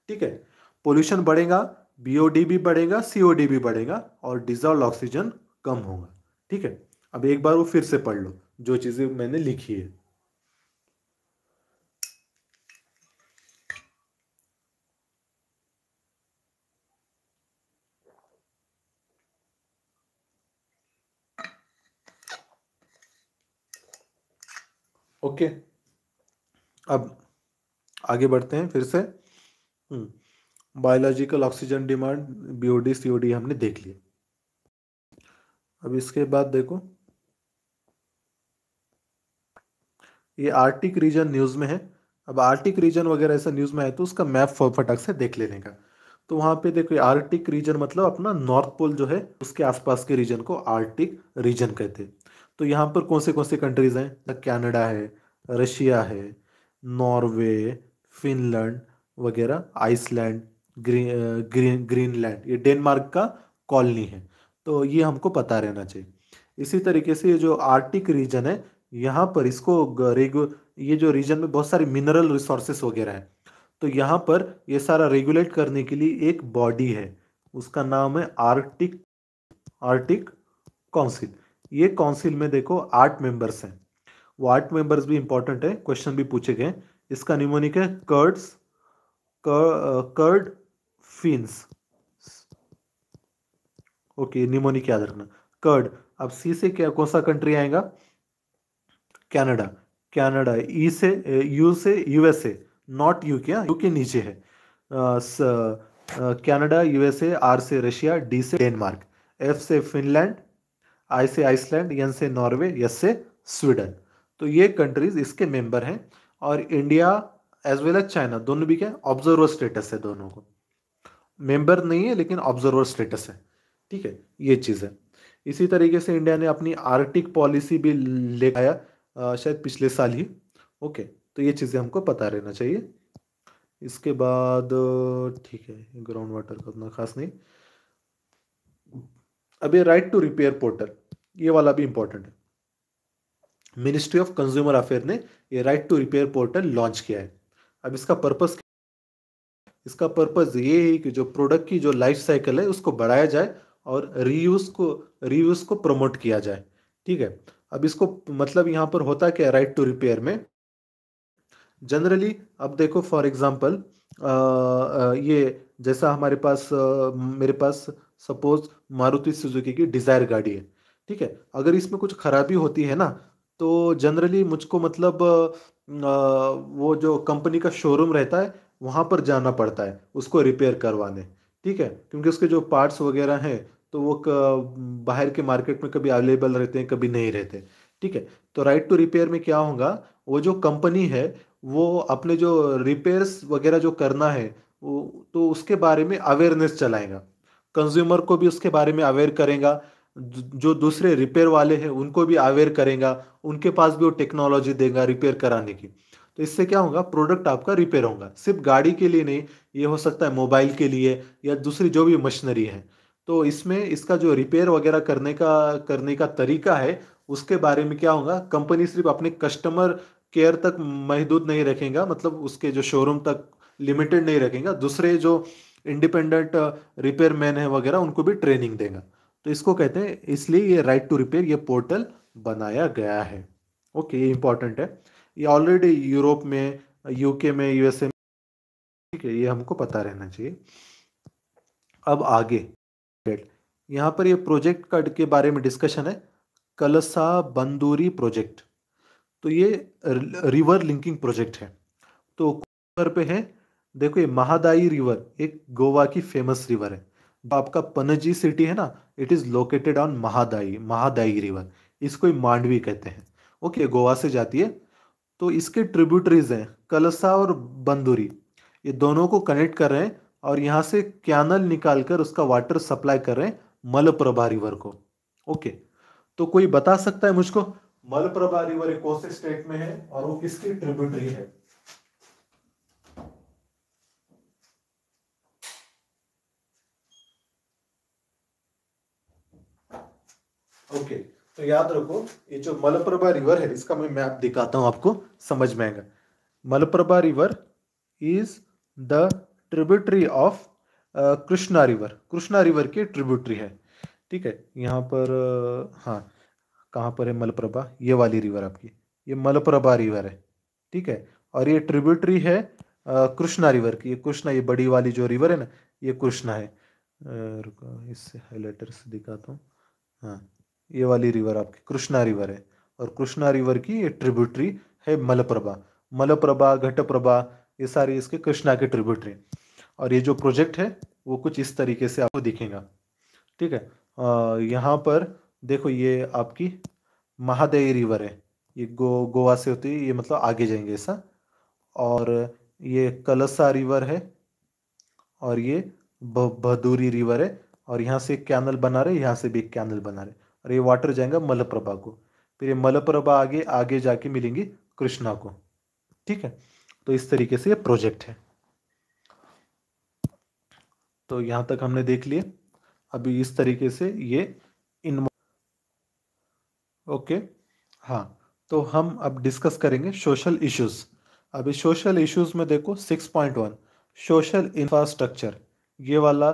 ठीक है पोल्यूशन बढ़ेगा बीओडी भी बढ़ेगा सीओडी भी बढ़ेगा और डिजोल्व ऑक्सीजन कम होगा ठीक है अब एक बार वो फिर से पढ़ लो जो चीज़ें मैंने लिखी है ओके अब आगे बढ़ते हैं फिर से biological oxygen demand BOD COD हमने देख लिए अब इसके बाद देखो ये आर्टिक रीजन न्यूज में है अब आर्टिक रीजन वगैरह ऐसा न्यूज में है तो उसका मैप फटक से देख लेने का तो वहां पे देखो आर्टिक रीजन मतलब अपना नॉर्थ पोल जो है उसके आसपास के रीजन को आर्टिक रीजन कहते हैं तो यहाँ पर कौन से कौन से कंट्रीज़ हैं कैनेडा है रशिया है नॉर्वे फिनलैंड वगैरह आइसलैंड ग्रीन ग्रीन ग्रीनलैंड ये डेनमार्क का कॉलोनी है तो ये हमको पता रहना चाहिए इसी तरीके से ये जो आर्टिक रीजन है यहाँ पर इसको रेगु ये जो रीजन में बहुत सारे मिनरल रिसोर्सेस वगैरह हैं तो यहाँ पर ये सारा रेगुलेट करने के लिए एक बॉडी है उसका नाम है आर्टिक आर्टिक काउंसिल ये काउंसिल में देखो आठ मेंबर्स हैं वो आठ मेंबर्स भी इंपॉर्टेंट है क्वेश्चन भी पूछे गए इसका निमोनिक है curds curd fins okay mnemonic याद रखना कर्ड अब सी से क्या कौन सा कंट्री आएगा कनाडा कनाडा ई से यू uh, से यूएसए नॉट यू क्या यू के नीचे है कनाडा यूएसए आर से रशिया डी से डेनमार्क एफ से फिनलैंड आई से आइसलैंड एन से नॉर्वे यस से स्वीडन तो ये कंट्रीज इसके मेंबर हैं और India as well as China दोनों भी क्या ऑब्जर्वर स्टेटस है दोनों को मेंबर नहीं है लेकिन ऑब्जर्वर स्टेटस है ठीक है ये चीज़ है इसी तरीके से इंडिया ने अपनी आर्टिक पॉलिसी भी ले आया शायद पिछले साल ही ओके तो ये चीज़ें हमको पता रहना चाहिए इसके बाद ठीक है ग्राउंड वाटर का उतना खास नहीं अब ये राइट टू रिपेयर पोर्टल ये वाला भी इंपॉर्टेंट है मिनिस्ट्री ऑफ कंज्यूमर अफेयर ने ये right to repair portal launch किया है अब इसका पर्पस इसका पर्पस ये है कि जो प्रोडक्ट की जो लाइफ साइकिल है उसको बढ़ाया जाए और रीयूज को रीयूज को प्रमोट किया जाए ठीक है अब इसको मतलब यहाँ पर होता क्या राइट टू रिपेयर में जनरली अब देखो फॉर एग्जाम्पल ये जैसा हमारे पास आ, मेरे पास सपोज मारुति सुजुकी की डिज़ायर गाड़ी है ठीक है अगर इसमें कुछ खराबी होती है ना तो जनरली मुझको मतलब वो जो कंपनी का शोरूम रहता है वहाँ पर जाना पड़ता है उसको रिपेयर करवाने ठीक है क्योंकि उसके जो पार्ट्स वगैरह हैं तो वो बाहर के मार्केट में कभी अवेलेबल रहते हैं कभी नहीं रहते ठीक है तो राइट टू रिपेयर में क्या होगा वो जो कंपनी है वो अपने जो रिपेयर्स वगैरह जो करना है वो तो उसके बारे में अवेयरनेस चलाएगा कंज्यूमर को भी उसके बारे में अवेयर करेगा जो दूसरे रिपेयर वाले हैं उनको भी अवेयर करेगा उनके पास भी वो टेक्नोलॉजी देगा रिपेयर कराने की तो इससे क्या होगा प्रोडक्ट आपका रिपेयर होगा सिर्फ गाड़ी के लिए नहीं ये हो सकता है मोबाइल के लिए या दूसरी जो भी मशीनरी है तो इसमें इसका जो रिपेयर वगैरह करने का करने का तरीका है उसके बारे में क्या होगा कंपनी सिर्फ अपने कस्टमर केयर तक महदूद नहीं रखेगा मतलब उसके जो शोरूम तक लिमिटेड नहीं रखेगा दूसरे जो इंडिपेंडेंट रिपेयर मैन है वगैरह उनको भी ट्रेनिंग देगा तो इसको कहते हैं इसलिए ये राइट टू रिपेयर ये पोर्टल बनाया गया है ओके ये इंपॉर्टेंट है ये ऑलरेडी यूरोप में यूके में यूएसए में ठीक है ये हमको पता रहना चाहिए अब आगे यहाँ पर ये प्रोजेक्ट कार्ड के बारे में डिस्कशन है कलसा बंदूरी प्रोजेक्ट तो ये रिवर लिंकिंग प्रोजेक्ट है तो पे है देखो ये महादाई रिवर एक गोवा की फेमस रिवर है जो आपका पनजी सिटी है ना it is located on Mahadayi Mahadayi river इसको मांडवी कहते हैं ओके गोवा से जाती है तो इसके ट्रिब्यूटरीज हैं कलसा और बंदूरी ये दोनों को कनेक्ट कर रहे हैं और यहाँ से कैनल निकाल कर उसका वाटर सप्लाई कर रहे हैं मलप्रभा रिवर को ओके तो कोई बता सकता है मुझको मलप्रभा रिवर एक कौन से स्टेट में है और वो किसकी ट्रिब्यूटरी है ओके तो याद रखो ये जो मलप्रभा रिवर है इसका मैं मैप दिखाता हूँ आपको समझ में आएगा Malaprabha river is the tributary of Krishna river Krishna river की ट्रिब्यूटरी है ठीक है यहाँ पर हाँ कहाँ पर है मलप्रभा ये वाली रिवर आपकी ये मलप्रभा रिवर है ठीक है और ये ट्रिब्यूटरी है कृष्णा रिवर की ये कृष्णा ये बड़ी वाली जो रिवर है ना ये कृष्णा है रुको इससे से दिखाता हूँ हाँ ये वाली रिवर आपकी कृष्णा रिवर है और कृष्णा रिवर की ये ट्रिब्यूटरी है मलप्रभा मलप्रभा घटप्रभा ये सारी इसके कृष्णा के ट्रिब्यूटरी और ये जो प्रोजेक्ट है वो कुछ इस तरीके से आपको दिखेगा ठीक है यहाँ पर देखो ये आपकी महादेवी रिवर है ये गो गोवा से होती है ये मतलब आगे जाएंगे ऐसा और ये कलसा रिवर है और ये भदूरी रिवर है और यहाँ से एक कैनल बना रहे यहाँ से भी एक कैनल बना रहे और ये वाटर जाएगा मलप्रभा को फिर ये मलप्रभा आगे आगे जाके मिलेंगी कृष्णा को ठीक है तो इस तरीके से ये प्रोजेक्ट है तो यहां तक हमने देख लिए अभी इस तरीके से ये इन ओके हाँ तो हम अब डिस्कस करेंगे सोशल इश्यूज अभी सोशल इश्यूज में देखो six point one social infrastructure ये वाला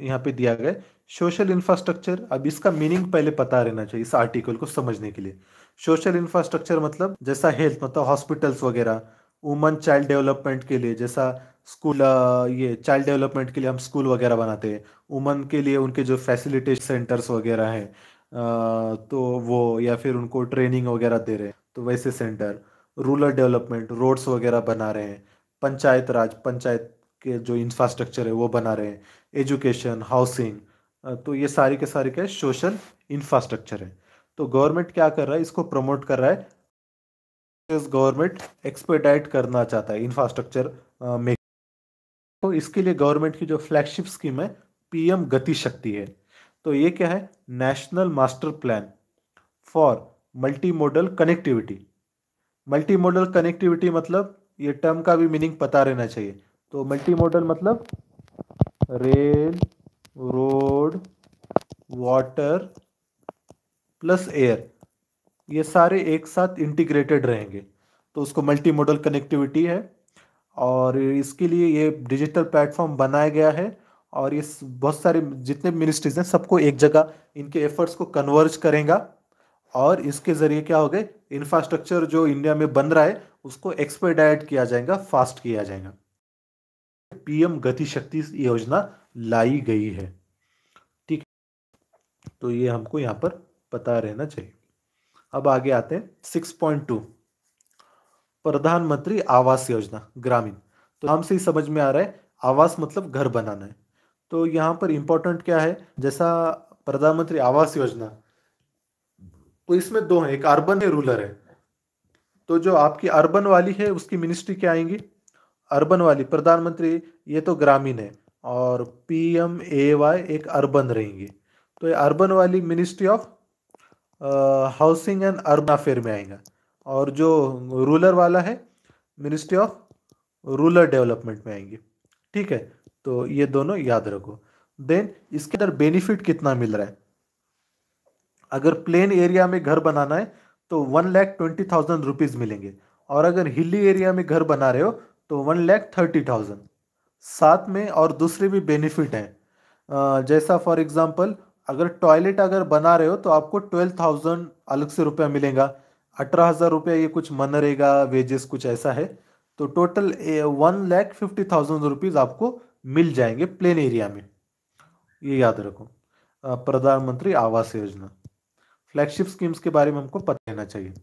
यहाँ पे दिया गया सोशल इंफ्रास्ट्रक्चर अब इसका मीनिंग पहले पता रहना चाहिए इस आर्टिकल को समझने के लिए सोशल इंफ्रास्ट्रक्चर मतलब जैसा हेल्थ मतलब हॉस्पिटल्स वगैरह वुमन चाइल्ड डेवलपमेंट के लिए जैसा स्कूल ये चाइल्ड डेवलपमेंट के लिए हम स्कूल वगैरह बनाते हैं वुमन के लिए उनके जो फैसिलिटेशन सेंटर्स वगैरह हैं तो वो या फिर उनको ट्रेनिंग वगैरह दे रहे हैं तो वैसे सेंटर रूरल डेवलपमेंट रोड्स वगैरह बना रहे हैं पंचायत राज पंचायत के जो इंफ्रास्ट्रक्चर है वो बना रहे हैं एजुकेशन हाउसिंग तो ये सारी के सारे क्या है सोशल इंफ्रास्ट्रक्चर है तो गवर्नमेंट क्या कर रहा है इसको प्रमोट कर रहा है गवर्नमेंट एक्सपेडाइट करना चाहता है इंफ्रास्ट्रक्चर में तो इसके लिए गवर्नमेंट की जो फ्लैगशिप स्कीम है पीएम गति शक्ति है तो ये क्या है national master plan for multi modal connectivity multi modal connectivity मतलब ये टर्म का भी मीनिंग पता रहना चाहिए तो मल्टी मॉडल मतलब rail road water plus air ये सारे एक साथ इंटीग्रेटेड रहेंगे तो उसको मल्टी मॉडल कनेक्टिविटी है और इसके लिए ये डिजिटल प्लेटफॉर्म बनाया गया है और ये बहुत सारे जितने मिनिस्ट्रीज हैं सबको एक जगह इनके एफर्ट्स को कन्वर्ज करेगा और इसके ज़रिए क्या हो गए इंफ्रास्ट्रक्चर जो इंडिया में बन रहा है उसको एक्सपेडाइट किया जाएगा फास्ट किया जाएगा पीएम गति शक्ति योजना लाई गई है ठीक तो ये हमको यहाँ पर पता रहना चाहिए अब आगे आते हैं सिक्स पॉइंट टू प्रधानमंत्री आवास योजना ग्रामीण तो नाम से ही समझ में आ रहा है आवास मतलब घर बनाना है तो यहाँ पर इम्पोर्टेंट क्या है जैसा प्रधानमंत्री आवास योजना तो इसमें दो है एक अर्बन है रूलर है तो जो आपकी अर्बन वाली है उसकी मिनिस्ट्री क्या आएंगी अर्बन वाली प्रधानमंत्री ये तो ग्रामीण है और पी एम ए वाई एक अर्बन रहेंगे तो ये अर्बन वाली ministry of housing and urban affair में आएगा और जो रूरल वाला है मिनिस्ट्री ऑफ रूरल डेवलपमेंट में आएंगे ठीक है तो ये दोनों याद रखो देन इसके अंदर बेनिफिट कितना मिल रहा है अगर प्लेन एरिया में घर बनाना है तो one lakh twenty thousand rupees मिलेंगे और अगर हिली एरिया में घर बना रहे हो तो वन लैख थर्टी थाउजेंड साथ में और दूसरे भी बेनिफिट है जैसा फॉर एग्जांपल अगर टॉयलेट अगर बना रहे हो तो आपको ट्वेल्व थाउजेंड अलग से रुपया मिलेगा अठारह हज़ार रुपया ये कुछ मनरेगा वेजेस कुछ ऐसा है तो total one lakh fifty thousand rupees आपको मिल जाएंगे प्लेन एरिया में ये याद रखो प्रधानमंत्री आवास योजना फ्लैगशिप स्कीम्स के बारे में हमको पता रहना चाहिए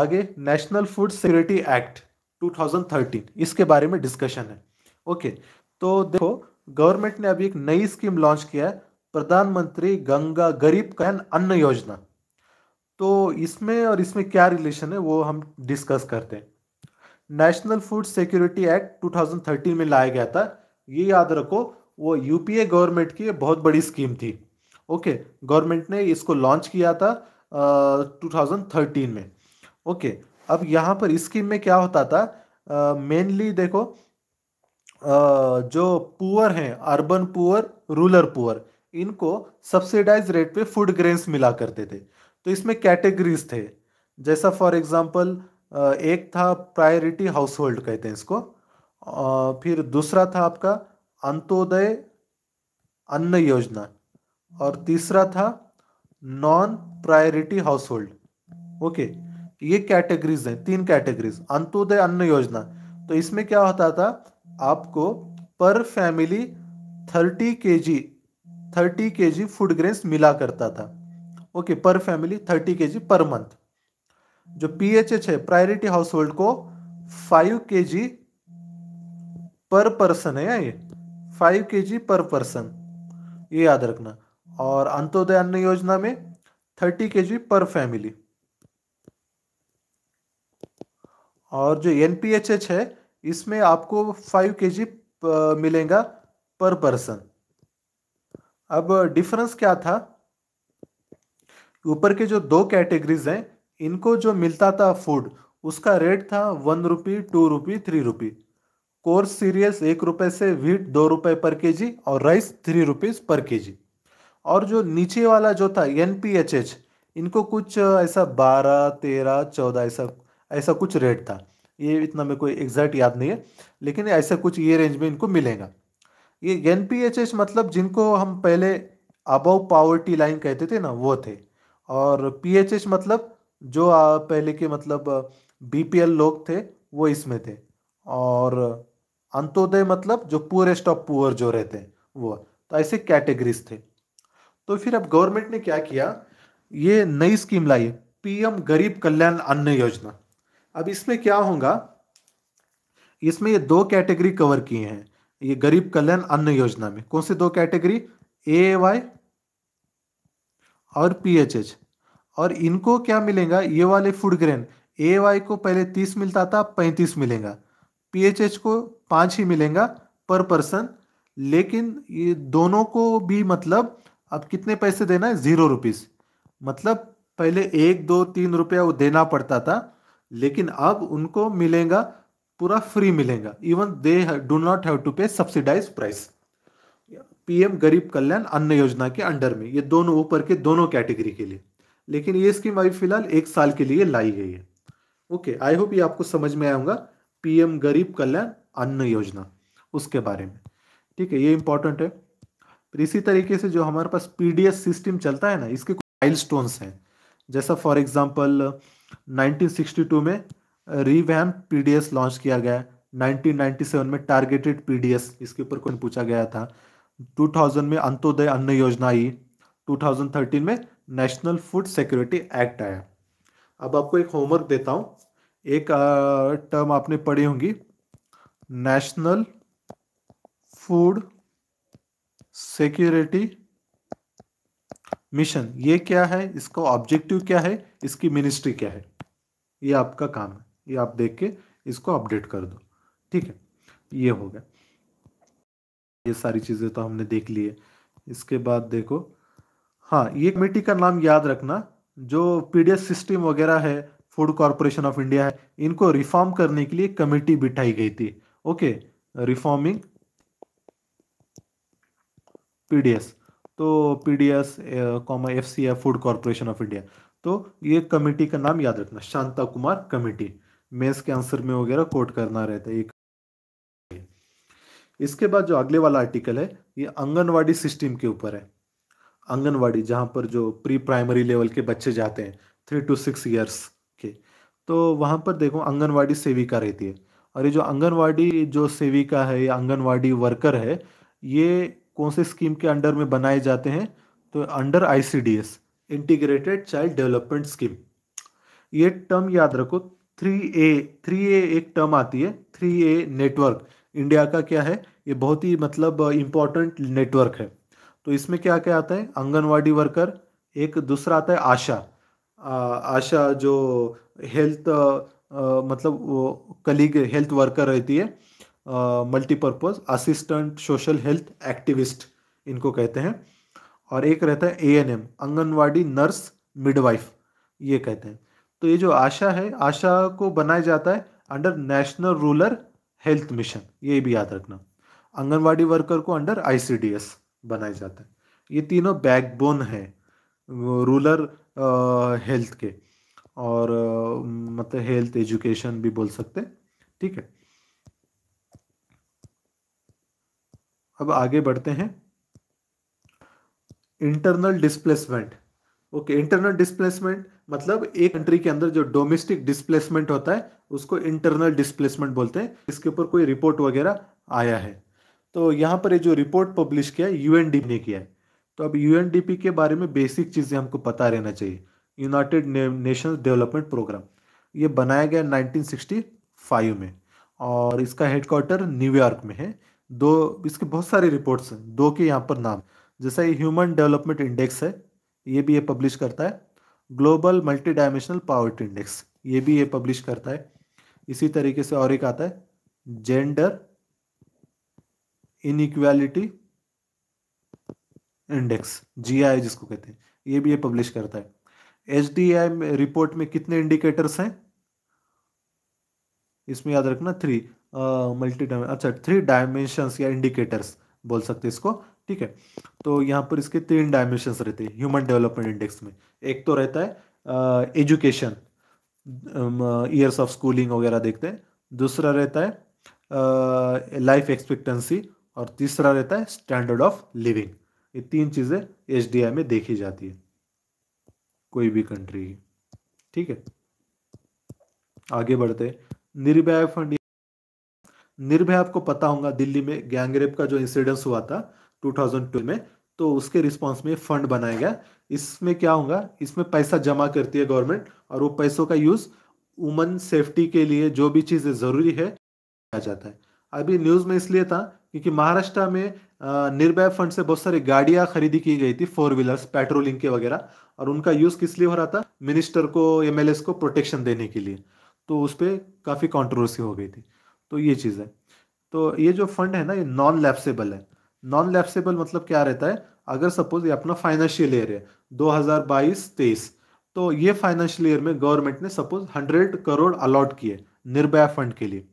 आगे नेशनल फूड सिक्योरिटी एक्ट 2013 इसके बारे में डिस्कशन है ओके तो देखो गवर्नमेंट ने अभी एक नई स्कीम लॉन्च किया है प्रधानमंत्री गंगा गरीब कल्याण अन्न योजना तो इसमें और इसमें क्या रिलेशन है वो हम डिस्कस करते हैं नेशनल फूड सिक्योरिटी एक्ट 2013 में लाया गया था ये याद रखो वो यूपीए गवर्नमेंट की बहुत बड़ी स्कीम थी ओके गवर्नमेंट ने इसको लॉन्च किया था आ, 2013 में ओके अब यहाँ पर स्कीम में क्या होता था मेनली uh, देखो uh, जो पुअर हैं अर्बन पुअर रूरल पुअर इनको सब्सिडाइज रेट पे फूड ग्रेन्स मिला करते थे तो इसमें कैटेगरीज थे जैसा फॉर एग्जांपल एक था प्रायोरिटी हाउस होल्ड कहते हैं इसको फिर दूसरा था आपका अंत्योदय अन्न योजना और तीसरा था non priority household okay ये कैटेगरीज हैं तीन कैटेगरीज अंत्योदय अन्न योजना तो इसमें क्या होता था आपको पर फैमिली थर्टी के जी थर्टी के जी फूड ग्रेन्स मिला करता था ओके पर फैमिली थर्टी के जी पर मंथ जो पी एच एच है प्रायोरिटी हाउस होल्ड को फाइव के जी पर पर्सन है ये फाइव के जी पर पर्सन ये याद रखना और अंत्योदय अन्न योजना में थर्टी के जी पर फैमिली और जो एन पी एच एच है इसमें आपको फाइव के जी मिलेगा पर पर्सन अब डिफरेंस क्या था ऊपर के जो दो कैटेगरीज हैं इनको जो मिलता था फूड उसका रेट था one rupee two rupee three rupee coarse cereals एक रुपए से व्हीट दो रुपए पर के जी और राइस थ्री रुपीज पर के जी और जो नीचे वाला जो था एन इनको कुछ ऐसा बारह तेरह चौदह ऐसा ऐसा कुछ रेट था ये इतना मेरे को एग्जैक्ट याद नहीं है लेकिन ऐसा कुछ ये रेंज में इनको मिलेगा ये एन मतलब जिनको हम पहले अबव पावर्टी लाइन कहते थे ना वो थे और पी मतलब जो पहले के मतलब एल लोग थे वो इसमें थे और अंत्योदय मतलब जो पुअरेस्ट ऑफ पुअर जो रहते हैं वो तो ऐसे कैटेगरीज थे तो फिर अब गवर्नमेंट ने क्या किया ये नई स्कीम लाई पीएम गरीब कल्याण अन्न योजना अब इसमें क्या होगा इसमें ये दो कैटेगरी कवर किए हैं ये गरीब कल्याण अन्न योजना में कौन से दो कैटेगरी ए वाई और पी एच एच और इनको क्या मिलेगा ये वाले फूड ग्रेन ए वाई को पहले तीस मिलता था पैंतीस मिलेगा पी एच एच को पांच ही मिलेगा पर पर्सन लेकिन ये दोनों को भी मतलब अब कितने पैसे देना है ज़ीरो रुपीज़ मतलब पहले एक दो तीन रुपया वो देना पड़ता था लेकिन अब उनको मिलेगा पूरा फ्री मिलेगा even they do not have to pay subsidize price PM Garib Kalyan अन्न योजना के अंडर में ये दोनों ऊपर के दोनों कैटेगरी के लिए लेकिन ये स्कीम अभी फिलहाल एक साल के लिए लाई गई है ओके आई होप ये आपको समझ में आऊंगा पीएम गरीब कल्याण अन्न योजना उसके बारे में ठीक है ये इंपॉर्टेंट है इसी तरीके से जो हमारे पास पीडीएस सिस्टम चलता है ना इसके कुछ स्टोन हैं जैसा फॉर एग्जाम्पल 1962 में रीवैम पीडीएस लॉन्च किया गया 1997 में टारगेटेड पीडीएस इसके ऊपर क्वेश्चन पूछा गया था 2000 में अंत्योदय अन्न योजना आई 2013 में नेशनल फूड सिक्योरिटी एक्ट आया अब आपको एक होमवर्क देता हूँ एक टर्म आपने पढ़ी होंगी नेशनल फूड सिक्योरिटी मिशन ये क्या है इसका ऑब्जेक्टिव क्या है इसकी मिनिस्ट्री क्या है ये आपका काम है ये आप देख के इसको अपडेट कर दो ठीक है ये हो गया ये सारी चीज़ें तो हमने देख ली है इसके बाद देखो हाँ ये कमेटी का नाम याद रखना जो पीडीएस सिस्टम वगैरह है फूड कॉरपोरेशन ऑफ इंडिया है इनको रिफॉर्म करने के लिए कमेटी बिठाई गई थी ओके रिफॉर्मिंग पीडीएस तो P D S comma F C F food corporation of India तो ये कमेटी का नाम याद रखना शांता कुमार कमेटी मेंस के आंसर में वगैरह कोट करना रहता है इसके बाद जो अगले वाला आर्टिकल है ये आंगनवाड़ी सिस्टम के ऊपर है आंगनवाड़ी जहाँ पर जो प्री प्राइमरी लेवल के बच्चे जाते हैं थ्री टू सिक्स ईयर्स के तो वहाँ पर देखो आंगनवाड़ी सेविका रहती है और ये जो आंगनवाड़ी जो सेविका है या आंगनवाड़ी वर्कर है ये कौन से स्कीम के अंडर में बनाए जाते हैं तो under ICDS integrated child development scheme ये टर्म याद रखो थ्री ए थ्री ए एक टर्म आती है थ्री ए नेटवर्क इंडिया का क्या है ये बहुत ही मतलब इम्पॉर्टेंट नेटवर्क है तो इसमें क्या क्या आता है आंगनवाड़ी वर्कर एक दूसरा आता है आशा आ, आशा जो हेल्थ आ, मतलब कलीग हेल्थ वर्कर रहती है multipurpose assistant social health activist इनको कहते हैं और एक रहता है A N M anganwadi nurse midwife ये कहते हैं तो ये जो आशा है आशा को बनाया जाता है under national rural health mission ये भी याद रखना आंगनवाड़ी वर्कर को अंडर आईसीडीएस बनाया जाता है ये तीनों बैकबोन है रूरल हेल्थ के और मतलब हेल्थ एजुकेशन भी बोल सकते ठीक है अब आगे बढ़ते हैं internal displacement okay internal displacement मतलब एक कंट्री के अंदर जो डोमेस्टिक डिस्प्लेसमेंट होता है उसको इंटरनल डिस्प्लेसमेंट बोलते हैं इसके ऊपर कोई रिपोर्ट वगैरह आया है तो यहाँ पर ये जो रिपोर्ट पब्लिश किया है यूएनडीपी ने किया है तो अब यूएनडीपी के बारे में बेसिक चीज़ें हमको पता रहना चाहिए यूनाइटेड नेशन डेवलपमेंट प्रोग्राम ये बनाया गया नाइनटीन में और इसका हेडक्वार्टर न्यूयॉर्क में है दो इसके बहुत सारी रिपोर्ट्स हैं दो के यहाँ पर नाम जैसा ये ह्यूमन डेवलपमेंट इंडेक्स है ये भी ये पब्लिश करता है global multi dimensional poverty index ये भी ये पब्लिश करता है इसी तरीके से और एक आता है जेंडर इनइक्वालिटी इंडेक्स जीआई जिसको कहते हैं ये भी ये पब्लिश करता है एच डी आई रिपोर्ट में कितने इंडिकेटर्स हैं इसमें याद रखना थ्री मल्टी अच्छा थ्री डायमेंशंस या इंडिकेटर्स बोल सकते इसको ठीक है तो यहाँ पर इसके तीन डायमेंशंस रहते हैं ह्यूमन डेवलपमेंट इंडेक्स में एक तो रहता है एजुकेशन ईयर्स ऑफ स्कूलिंग वगैरह देखते हैं दूसरा रहता है लाइफ एक्सपेक्टेंसी और तीसरा रहता है स्टैंडर्ड ऑफ लिविंग ये तीन चीज़ें एच में देखी जाती है कोई भी कंट्री की ठीक है आगे बढ़ते निर्भया फंड निर्भय आपको पता होगा दिल्ली में गैंगरेप का जो इंसिडेंस हुआ था 2012 में तो उसके रिस्पॉन्स में फंड बनाया गया इसमें क्या होगा इसमें पैसा जमा करती है गवर्नमेंट और वो पैसों का यूज़ वुमन सेफ्टी के लिए जो भी चीज़ें ज़रूरी है किया जाता है अभी न्यूज़ में इसलिए था क्योंकि महाराष्ट्र में निर्भय फंड से बहुत सारी गाड़ियां खरीदी की गई थी फोर व्हीलर्स पेट्रोलिंग के वगैरह और उनका यूज़ किस लिए हो रहा था मिनिस्टर को एम को प्रोटेक्शन देने के लिए तो उस पर काफ़ी कॉन्ट्रोवर्सी हो गई थी तो ये चीज़ है तो ये जो फंड है ना ये नॉन लैप्सेबल है नॉन लैप्सेबल मतलब क्या रहता है अगर सपोज ये अपना फाइनेंशियल ईयर है दो हज़ार बाईस तेईस तो ये फाइनेंशियल ईयर में गवर्नमेंट ने सपोज हंड्रेड करोड़ अलॉट किए निर्भया फंड के लिए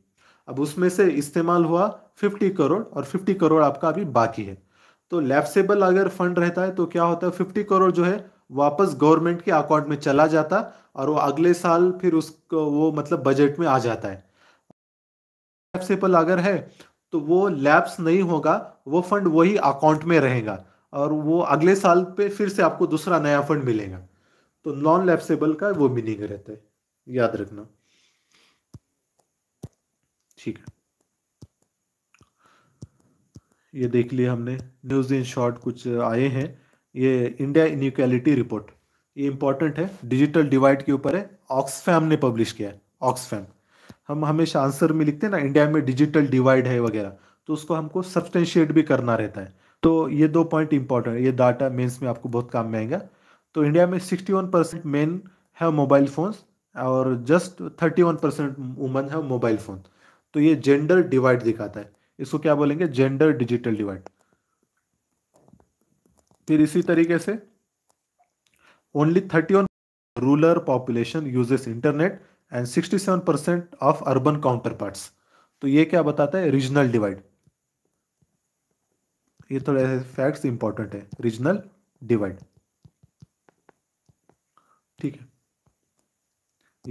अब उसमें से इस्तेमाल हुआ फिफ्टी करोड़ और फिफ्टी करोड़ आपका अभी बाकी है तो लैप्सेबल अगर फंड रहता है तो क्या होता है फिफ्टी करोड़ जो है वापस गवर्नमेंट के अकाउंट में चला जाता और वो अगले साल फिर उसको वो मतलब बजट में आ जाता है लैप्सेबल अगर है तो वो लैप्स नहीं होगा वो फंड वही अकाउंट में रहेगा और वो अगले साल पे फिर से आपको दूसरा नया फंड मिलेगा तो नॉन लैप्सेबल का वो मीनिंग रहता है याद रखना ठीक है ये देख लिया हमने न्यूज इन शॉर्ट कुछ आए हैं ये इंडिया इनिक्वालिटी रिपोर्ट ये इंपॉर्टेंट है डिजिटल डिवाइड के ऊपर है ऑक्सफैम ने पब्लिश किया है ऑक्सफैम हम हमेशा आंसर में लिखते हैं ना इंडिया में डिजिटल डिवाइड है वगैरह तो उसको हमको सब्सटेंशिएट भी करना रहता है तो ये दो पॉइंट इंपॉर्टेंट ये डाटा मेंस में आपको बहुत काम में आएगा तो इंडिया में सिक्सटी वन परसेंट मेन है मोबाइल फोन्स और just thirty one percent woman है मोबाइल फोन तो ये जेंडर डिवाइड दिखाता है इसको क्या बोलेंगे जेंडर डिजिटल डिवाइड फिर इसी तरीके से only thirty one rural population uses internet and seven percent of urban counterparts तो ये क्या बताता है रीजनल डिवाइड ये थोड़े फैक्ट्स इंपॉर्टेंट है रीजनल डिवाइड ठीक है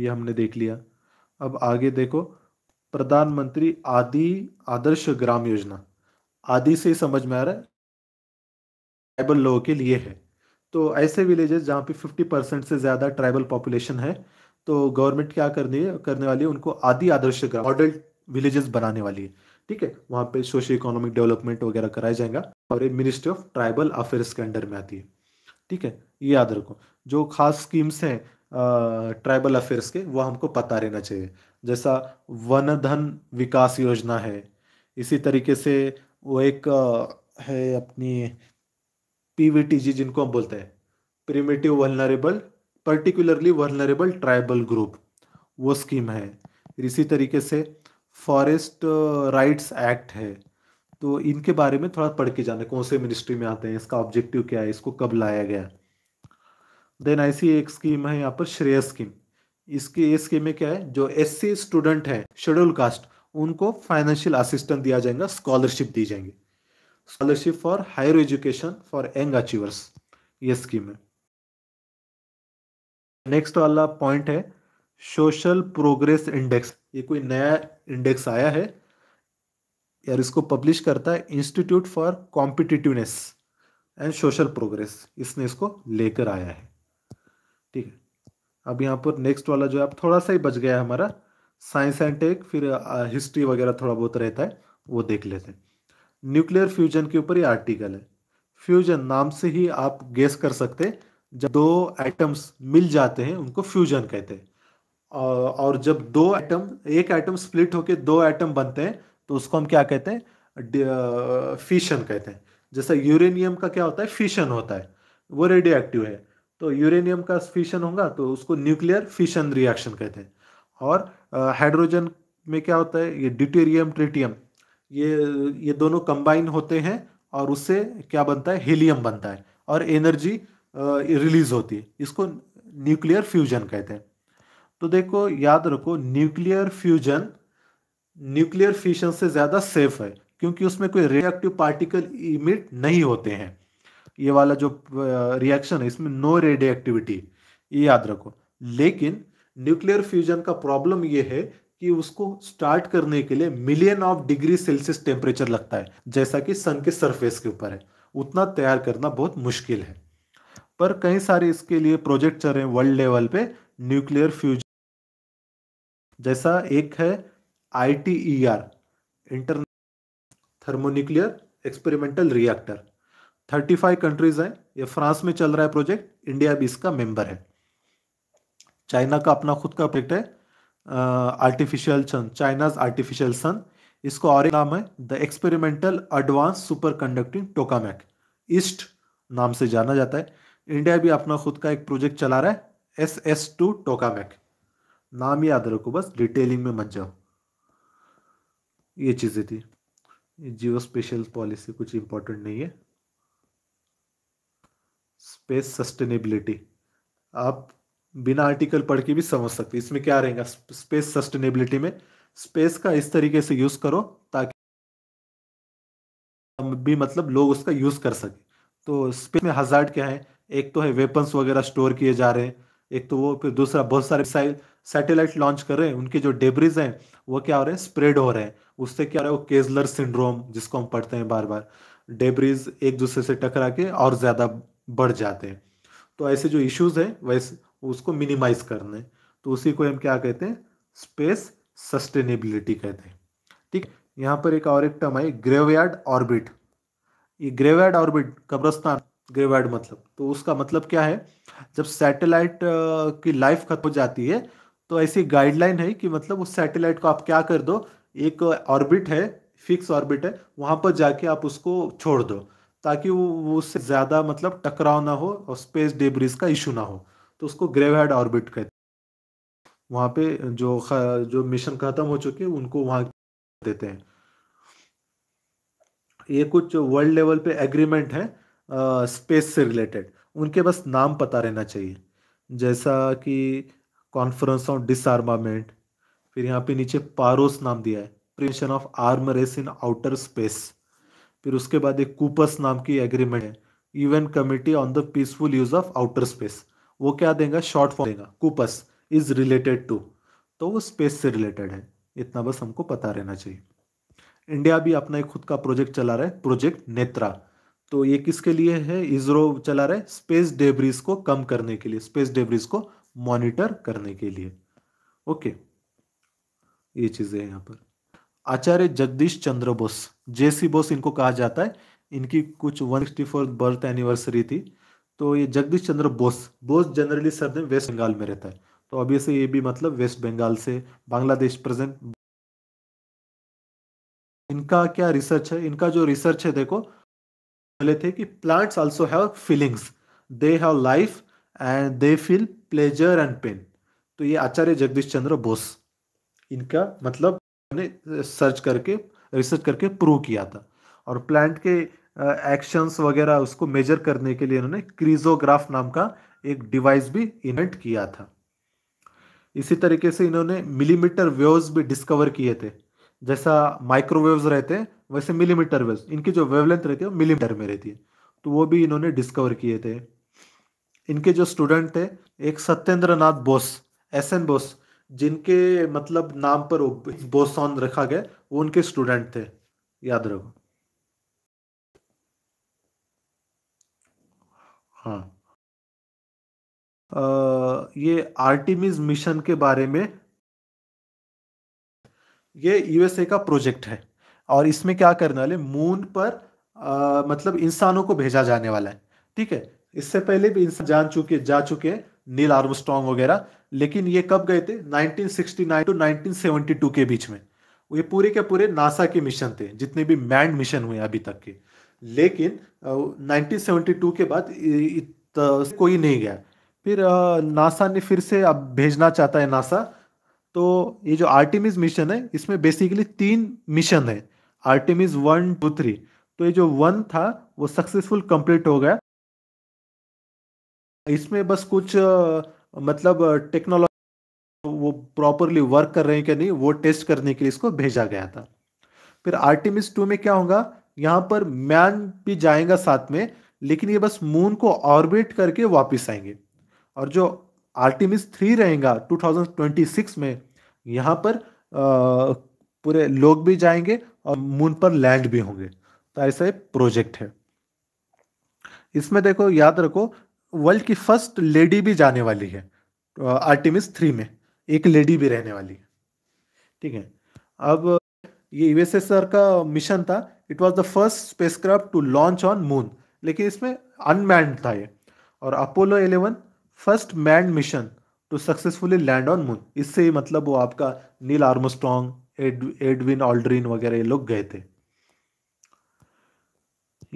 ये हमने देख लिया अब आगे देखो प्रधानमंत्री आदि आदर्श ग्राम योजना आदि से समझ में आ रहा है ट्राइबल लोगों के लिए है तो ऐसे विलेजेस जहाँ पे 50 परसेंट से ज़्यादा ट्राइबल पॉपुलेशन है तो गवर्नमेंट क्या करने करने वाली है उनको आदि आदर्श ग्राम मॉडल विलेजेस बनाने वाली है ठीक है वहां पे सोशियो इकोनॉमिक डेवलपमेंट वगैरह कराया जाएगा और ये मिनिस्ट्री ऑफ ट्राइबल अफेयर्स के अंडर में आती है ठीक है ये याद रखो जो खास स्कीम्स हैं ट्राइबल अफेयर्स के वो हमको पता रहना चाहिए जैसा वन धन विकास योजना है इसी तरीके से वो एक है अपनी पीवीटीजी जिनको हम बोलते हैं primitive vulnerable particularly vulnerable tribal group वो स्कीम है इसी तरीके से फॉरेस्ट राइट्स एक्ट है तो इनके बारे में थोड़ा पढ़ के जाना कौन से मिनिस्ट्री में आते हैं इसका ऑब्जेक्टिव क्या है इसको कब लाया गया देन ऐसी एक स्कीम है यहाँ पर श्रेय स्कीम इसकी ये स्कीम में क्या है जो एस स्टूडेंट है शेड्यूल कास्ट उनको फाइनेंशियल असिस्टेंट दिया जाएगा स्कॉलरशिप दी जाएंगे scholarship for higher education for young achievers ये स्कीम है नेक्स्ट तो वाला पॉइंट है सोशल प्रोग्रेस इंडेक्स ये कोई नया इंडेक्स आया है यार इसको पब्लिश करता है institute for competitiveness and social progress इसने इसको लेकर आया है ठीक है अब यहाँ पर नेक्स्ट वाला जो है अब थोड़ा सा ही बच गया है हमारा साइंस एंड टेक फिर हिस्ट्री वगैरह थोड़ा बहुत रहता है वो देख लेते हैं न्यूक्लियर फ्यूजन के ऊपर ये आर्टिकल है फ्यूजन नाम से ही आप गेस कर सकते हैं जब दो एटम्स मिल जाते हैं उनको फ्यूजन कहते हैं और जब दो एटम एक एटम स्प्लिट होके दो एटम बनते हैं तो उसको हम क्या कहते हैं फिशन कहते हैं जैसा यूरेनियम का क्या होता है फिशन होता है वो रेडियो एक्टिव है तो यूरेनियम का फिशन होगा तो उसको न्यूक्लियर फिशन रिएक्शन कहते हैं और हाइड्रोजन में क्या होता है ये ड्यूटेरियम ट्रिटियम ये ये दोनों कंबाइन होते हैं और उससे क्या बनता है हीलियम बनता है और एनर्जी रिलीज होती है इसको न्यूक्लियर फ्यूजन कहते हैं तो देखो याद रखो न्यूक्लियर फ्यूजन न्यूक्लियर फ्यूजन से ज़्यादा सेफ है क्योंकि उसमें कोई रिएक्टिव पार्टिकल इमिट नहीं होते हैं ये वाला जो रिएक्शन है इसमें नो रेडिएक्टिविटी ये याद रखो लेकिन न्यूक्लियर फ्यूजन का प्रॉब्लम ये है कि उसको स्टार्ट करने के लिए million of degree celsius temperature लगता है जैसा कि सन के सरफेस के ऊपर है उतना तैयार करना बहुत मुश्किल है पर कई सारे इसके लिए प्रोजेक्ट चल रहे हैं वर्ल्ड लेवल पे न्यूक्लियर फ्यूजन जैसा एक है I T E e R international thermonuclear experimental reactor thirty five countries हैं ये फ्रांस में चल रहा है प्रोजेक्ट इंडिया भी इसका मेंबर है चाइना का अपना खुद का प्रोजेक्ट है artificial sun China's artificial sun इसको और एक नाम है the experimental advanced superconducting tokamak EAST नाम से जाना जाता है इंडिया भी अपना खुद का एक प्रोजेक्ट चला रहा है एस एस टू मैक नाम याद रखो बस डिटेलिंग में मत जाओ ये चीज़ें थी जियो स्पेशल पॉलिसी कुछ इंपॉर्टेंट नहीं है स्पेस सस्टेनेबिलिटी आप बिना आर्टिकल पढ़ के भी समझ सकते इसमें क्या रहेगा स्पेस सस्टेनेबिलिटी में स्पेस का इस तरीके से यूज करो ताकि भी मतलब लोग उसका यूज कर सके तो स्पेस में हजार क्या है एक तो है वेपन्स वगैरह स्टोर किए जा रहे हैं एक तो वो फिर दूसरा बहुत सारे सैटेलाइट लॉन्च कर रहे हैं उनके जो डेब्रिज हैं वो क्या हो रहे हैं स्प्रेड हो रहे हैं उससे क्या हो रहा है वो केजलर सिंड्रोम जिसको हम पढ़ते हैं बार बार डेब्रिज एक दूसरे से टकरा के और ज़्यादा बढ़ जाते हैं तो ऐसे जो इश्यूज हैं वैसे उसको मिनिमाइज करने तो उसी को हम क्या कहते हैं स्पेस सस्टेनेबिलिटी कहते हैं ठीक यहाँ पर एक और एक टर्म है ग्रेवयार्ड ऑर्बिट ये ग्रेवयार्ड ऑर्बिट कब्रस्तान ग्रेवाइड मतलब तो उसका मतलब क्या है जब सैटेलाइट की लाइफ खत्म हो जाती है तो ऐसी गाइडलाइन है कि मतलब उस सैटेलाइट को आप क्या कर दो एक ऑर्बिट है फिक्स ऑर्बिट है वहां पर जाके आप उसको छोड़ दो ताकि वो उससे ज़्यादा मतलब टकराव ना हो और स्पेस डेब्रिज का इशू ना हो तो उसको ग्रेवाइड ऑर्बिट कहते वहां वहाँ पे जो जो मिशन ख़त्म हो चुके हैं उनको वहाँ देते हैं ये कुछ वर्ल्ड लेवल पे एग्रीमेंट है स्पेस से रिलेटेड उनके बस नाम पता रहना चाहिए जैसा कि कॉन्फ्रेंस ऑन डिसआर्मामेंट फिर यहाँ पे नीचे पारोस नाम दिया है prevention of arm race in outer space फिर उसके बाद एक कूपस नाम की एग्रीमेंट है event committee on the peaceful use of outer space वो क्या देगा शॉर्ट फॉर्म देगा कूपस इज रिलेटेड टू तो वो स्पेस से रिलेटेड है इतना बस हमको पता रहना चाहिए इंडिया भी अपना एक खुद का प्रोजेक्ट चला रहा है प्रोजेक्ट नेत्रा तो ये किसके लिए है इसरो चला रहा है स्पेस डेब्रिज को कम करने के लिए स्पेस डेब्रिज को मॉनिटर करने के लिए ओके ये चीजें यहाँ पर आचार्य जगदीश चंद्र बोस जेसी बोस इनको कहा जाता है इनकी कुछ वन फोर्थ बर्थ एनिवर्सरी थी तो ये Jagdish Chandra Bose Bose generally sir West Bengal में रहता है तो अभी से ये भी मतलब वेस्ट बंगाल से बांग्लादेश प्रेजेंट इनका क्या रिसर्च है इनका जो रिसर्च है देखो पहले थे कि plants also have feelings they have life and they feel pleasure and pain तो ये आचार्य जगदीश चंद्र बोस इनका मतलब ने सर्च करके रिसर्च करके प्रूव किया था और प्लांट के एक्शंस वगैरह उसको मेजर करने के लिए इन्होंने क्रीजोग्राफ नाम का एक डिवाइस भी इन्वेंट किया था इसी तरीके से इन्होंने मिलीमीटर वेव्स भी डिस्कवर किए थे जैसा माइक्रोवेव्स रहते हैं वैसे मिलीमीटर वेव्स इनकी जो वेवलेंथ रहती है वो मिलीमीटर में रहती है तो वो भी इन्होंने डिस्कवर किए थे इनके जो स्टूडेंट थे एक सत्येंद्र नाथ बोस एस एन बोस जिनके मतलब नाम पर बोस ऑन रखा गया वो उनके स्टूडेंट थे याद रखो हाँ आ, ये आर्टिमिज मिशन के बारे में ये यूएसए का प्रोजेक्ट है और इसमें क्या करने वाले मून पर आ, मतलब इंसानों को भेजा जाने वाला है ठीक है इससे पहले भी इंसान जान चुके जा चुके हैं नील आर्मस्ट्रॉन्ग वगैरह लेकिन ये कब गए थे 1969 टू 1972 के बीच में ये पूरे के पूरे नासा के मिशन थे जितने भी मैंड मिशन हुए अभी तक के लेकिन uh, 1972 के बाद इत, uh, कोई नहीं गया फिर uh, नासा ने फिर से अब भेजना चाहता है नासा तो ये जो आर्टिमिज मिशन है इसमें बेसिकली तीन मिशन है आर्टिमिज वन टू थ्री तो ये जो वन था वो सक्सेसफुल कंप्लीट हो गया इसमें बस कुछ मतलब टेक्नोलॉजी वो प्रॉपरली वर्क कर रहे हैं कि नहीं वो टेस्ट करने के लिए इसको भेजा गया था फिर आर्टिमिस टू में क्या होगा यहाँ पर मैन भी जाएगा साथ में लेकिन ये बस मून को ऑर्बिट करके वापस आएंगे और जो आर्टिमिस थ्री रहेगा 2026 में यहाँ पर पूरे लोग भी जाएंगे और मून पर लैंड भी होंगे तो ऐसा एक प्रोजेक्ट है इसमें देखो याद रखो वर्ल्ड की फर्स्ट लेडी भी जाने वाली है आर्टिमिस थ्री में एक लेडी भी रहने वाली है ठीक है अब ये यूएसएसआर का मिशन था it was the first spacecraft to launch on moon लेकिन इसमें अनमैंड था ये और Apollo first man mission to successfully land on moon इससे ही मतलब वो आपका नील आर्मस्ट्रॉन्ग एडविन ऑल्ड्रीन वगैरह ये लोग गए थे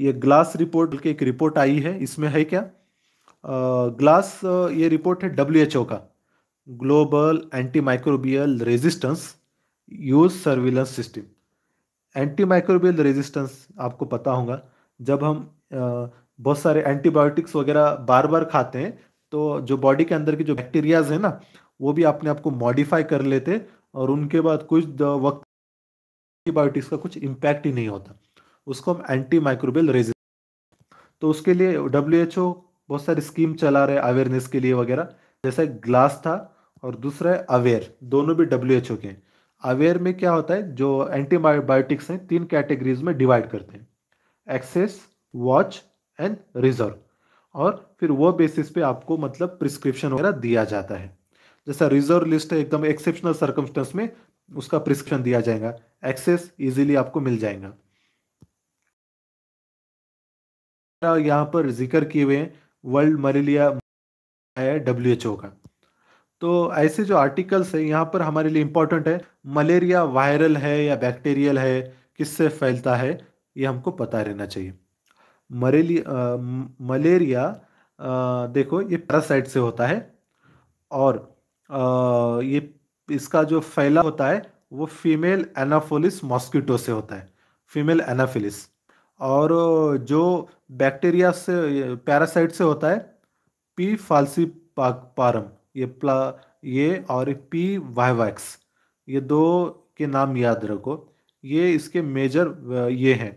ये ग्लास रिपोर्ट के एक रिपोर्ट आई है इसमें है क्या ग्लास ये रिपोर्ट है डब्ल्यू का global anti microbial resistance use surveillance system anti microbial resistance आपको पता होगा जब हम बहुत सारे एंटीबायोटिक्स वगैरह बार बार खाते हैं तो जो बॉडी के अंदर के जो बैक्टीरियाज है ना वो भी अपने आप को मॉडिफाई कर लेते और उनके बाद कुछ वक्त एंटीबायोटिक्स का कुछ इम्पैक्ट ही नहीं होता उसको हम एंटी माइक्रोबियल रेजिस्ट तो उसके लिए डब्ल्यू बहुत सारी स्कीम चला रहे अवेयरनेस के लिए वगैरह जैसा ग्लास था और दूसरा है अवेयर दोनों भी डब्ल्यू एच के अवेयर में क्या होता है जो एंटीबायोटिक्स हैं तीन कैटेगरीज में डिवाइड करते हैं एक्सेस वॉच एंड रिजर्व और फिर वो बेसिस पे आपको मतलब प्रिस्क्रिप्शन वगैरह दिया जाता है जैसा रिजर्व लिस्ट है एकदम एक्सेप्शनल सर्कमस्टेंस में उसका प्रिस्क्रिप्शन दिया जाएगा एक्सेस इजीली आपको मिल जाएगा यहाँ पर जिक्र किए हुए world malaria W H O का तो ऐसे जो आर्टिकल्स है यहाँ पर हमारे लिए इंपॉर्टेंट है मलेरिया वायरल है या बैक्टीरियल है किससे फैलता है ये हमको पता रहना चाहिए मरेलिया मलेरिया देखो ये पैरासाइट से होता है और आ, ये इसका जो फैला होता है वो फीमेल एनाफोलिस मॉस्किटो से होता है फीमेल एनाफिलिस और जो बैक्टीरिया से पैरासाइट से होता है पी फालसी पारम ये प्ला ये और पी वाइवैक्स ये दो के नाम याद रखो ये इसके मेजर ये हैं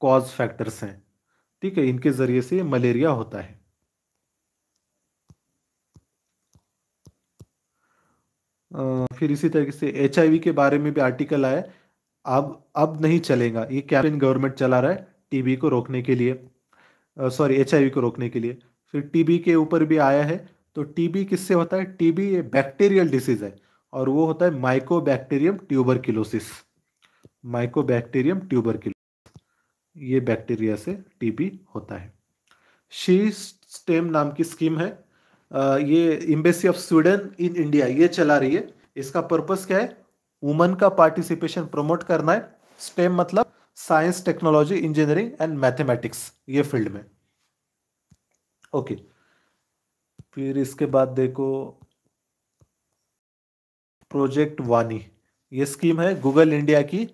कॉज फैक्टर्स हैं ठीक है इनके ज़रिए से मलेरिया होता है फिर इसी तरीके से एच के बारे में भी आर्टिकल आया अब अब नहीं चलेगा ये कैप्टन गवर्नमेंट चला रहा है टीबी को रोकने के लिए सॉरी एच को रोकने के लिए फिर टीबी के ऊपर भी आया है तो टीबी किससे होता है टीबी बैक्टीरियल डिसीज है और वो होता है माइकोबैक्टीरियम ट्यूबरकिलोसिस माइकोबैक्टीरियम ट्यूबरकिलोसिस ये बैक्टीरिया से टीबी होता है शी स्टेम नाम की स्कीम है ये embassy of Sweden in India ये चला रही है इसका पर्पस क्या है वुमन का पार्टिसिपेशन प्रमोट करना है स्टेम मतलब science technology engineering and mathematics ये फील्ड में ओके फिर इसके बाद देखो प्रोजेक्ट वानी ये स्कीम है गूगल इंडिया की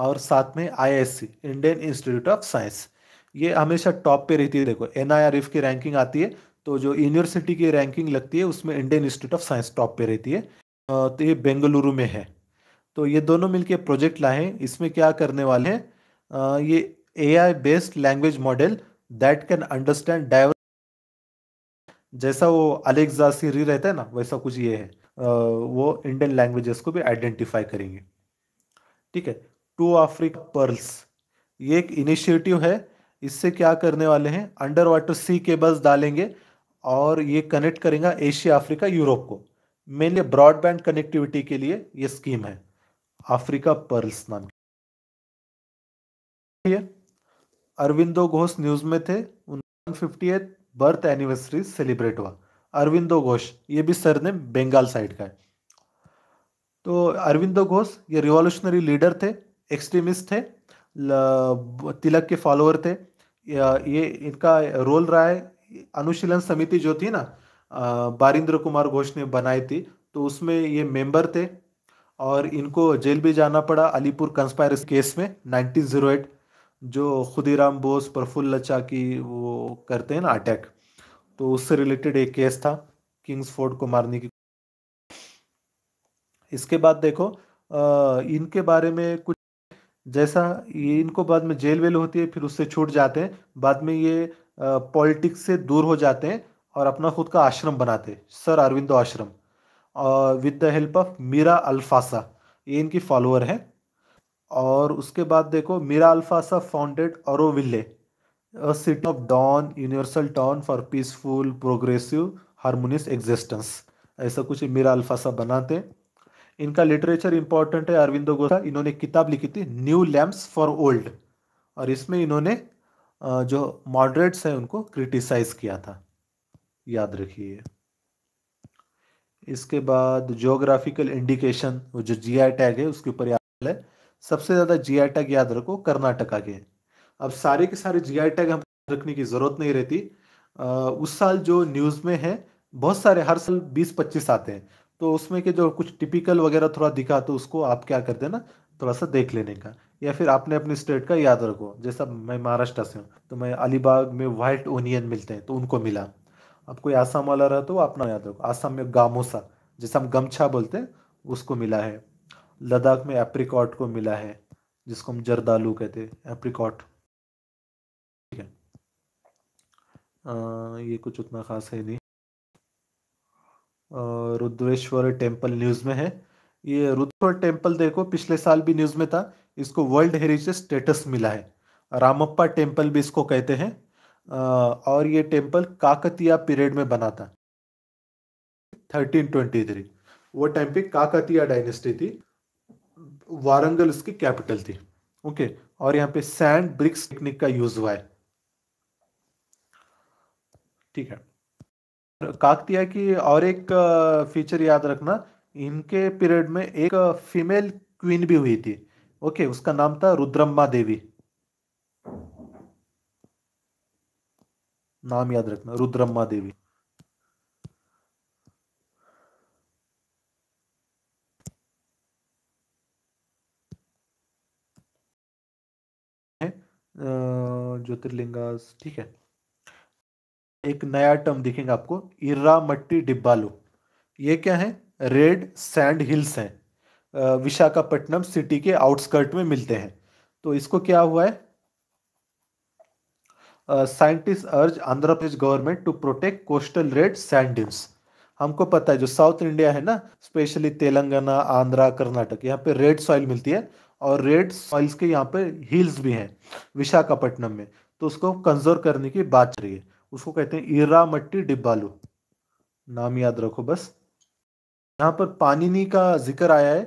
और साथ में ISC Indian institute of science ये हमेशा टॉप पे रहती है देखो एन की रैंकिंग आती है तो जो यूनिवर्सिटी की रैंकिंग लगती है उसमें Indian institute of science top पे रहती है तो ये बेंगलुरु में है तो ये दोनों मिलके प्रोजेक्ट लाए हैं इसमें क्या करने वाले हैं ये A I based language model that can understand diverse जैसा वो अलेक्सा सीरी रहता है ना वैसा कुछ ये है वो इंडियन लैंग्वेजेस को भी आइडेंटिफाई करेंगे ठीक है टू अफ्रीका पर्ल्स ये एक इनिशिएटिव है इससे क्या करने वाले हैं अंडर वाटर सी केबल्स डालेंगे और ये कनेक्ट करेगा एशिया अफ्रीका यूरोप को मेनली ब्रॉडबैंड कनेक्टिविटी के लिए ये स्कीम है अफ्रीका पर्ल्स नाम की अरविंदो घोष न्यूज में थे बर्थ एनिवर्सरी सेलिब्रेट हुआ अरविंदो घोष ये भी सर ने बंगाल साइड का है तो अरविंदो घोष ये रिवॉल्यूशनरी लीडर थे एक्सट्रीमिस्ट थे तिलक के फॉलोअर थे ये इनका रोल रहा है अनुशीलन समिति जो थी ना बारिंद्र कुमार घोष ने बनाई थी तो उसमें ये मेंबर थे और इनको जेल भी जाना पड़ा अलीपुर कंस्पायरस केस में 1908 जो खुदीराम बोस प्रफुल्ल की वो करते हैं ना अटैक तो उससे रिलेटेड एक केस था किंग्स फोर्ड को मारने की इसके बाद देखो इनके बारे में कुछ जैसा ये इनको बाद में जेल वेल होती है फिर उससे छूट जाते हैं बाद में ये पॉलिटिक्स से दूर हो जाते हैं और अपना खुद का आश्रम बनाते सर अरविंदो आश्रम और with the help of Mirra Alfassa ये इनकी फॉलोअर है और उसके बाद देखो Mirra Alfassa founded Auroville a city of dawn universal town for peaceful progressive harmonious existence ऐसा कुछ मीरा अल्फासा बनाते हैं इनका लिटरेचर इंपॉर्टेंट है अरविंदो गोसा इन्होंने किताब लिखी थी न्यू लैम्प्स फॉर ओल्ड और इसमें इन्होंने जो मॉडरेट्स हैं उनको क्रिटिसाइज किया था याद रखिए इसके बाद जोग्राफिकल इंडिकेशन वो जो जी आई टैग है उसके ऊपर याद है सबसे ज़्यादा जी आई टैग याद रखो कर्नाटका के अब सारे के सारे जी आई टैग हम रखने की ज़रूरत नहीं रहती उस साल जो न्यूज़ में है बहुत सारे हर साल बीस पच्चीस आते हैं तो उसमें के जो कुछ टिपिकल वगैरह थोड़ा दिखा तो उसको आप क्या कर देना थोड़ा सा देख लेने का या फिर आपने अपने स्टेट का याद रखो जैसा मैं महाराष्ट्र से हूँ तो मैं अलीबाग में वाइट ओनियन मिलते हैं तो उनको मिला अब कोई आसाम वाला रहा तो अपना याद रखो आसाम में गामोसा जैसे हम गमछा बोलते हैं उसको मिला है लद्दाख में एप्रिकॉट को मिला है जिसको हम जरदालू कहते हैं एप्रिकॉट ठीक है आ, ये कुछ उतना खास है नहीं रुद्रेश्वर टेम्पल न्यूज़ में है ये रुद्रेश्वर टेम्पल देखो पिछले साल भी न्यूज़ में था इसको वर्ल्ड हेरिटेज स्टेटस मिला है रामप्पा टेम्पल भी इसको कहते हैं और ये टेम्पल काकतिया पीरियड में बना था थर्टीन ट्वेंटी थ्री वो टाइम पे काकतिया डायनेस्टी थी वारंगल उसकी कैपिटल थी ओके और यहाँ पे सैंड ब्रिक्स टेक्निक का यूज हुआ है ठीक है काकतिया की और एक फीचर याद रखना इनके पीरियड में एक फीमेल क्वीन भी हुई थी ओके उसका नाम था रुद्रम्मा देवी नाम याद रखना रुद्रम्मा देवी ज्योतिर्लिंगास ठीक है एक नया टर्म दिखेगा आपको मट्टी डिब्बालू ये क्या है रेड सैंड हिल्स हैं विशाखापट्टनम सिटी के आउटस्कर्ट में मिलते हैं तो इसको क्या हुआ है scientist urge Andhra Pradesh government to protect coastal red sand hills हमको पता है जो साउथ इंडिया है ना स्पेशली तेलंगाना आंध्रा कर्नाटक यहाँ पे रेड सॉइल मिलती है और रेड सॉइल्स के यहाँ पे हिल्स भी हैं विशाखापट्टनम में तो उसको कंजर्व करने की बात रही है उसको कहते हैं मट्टी डिब्बालू नाम याद रखो बस यहाँ पर पानिनी का जिक्र आया है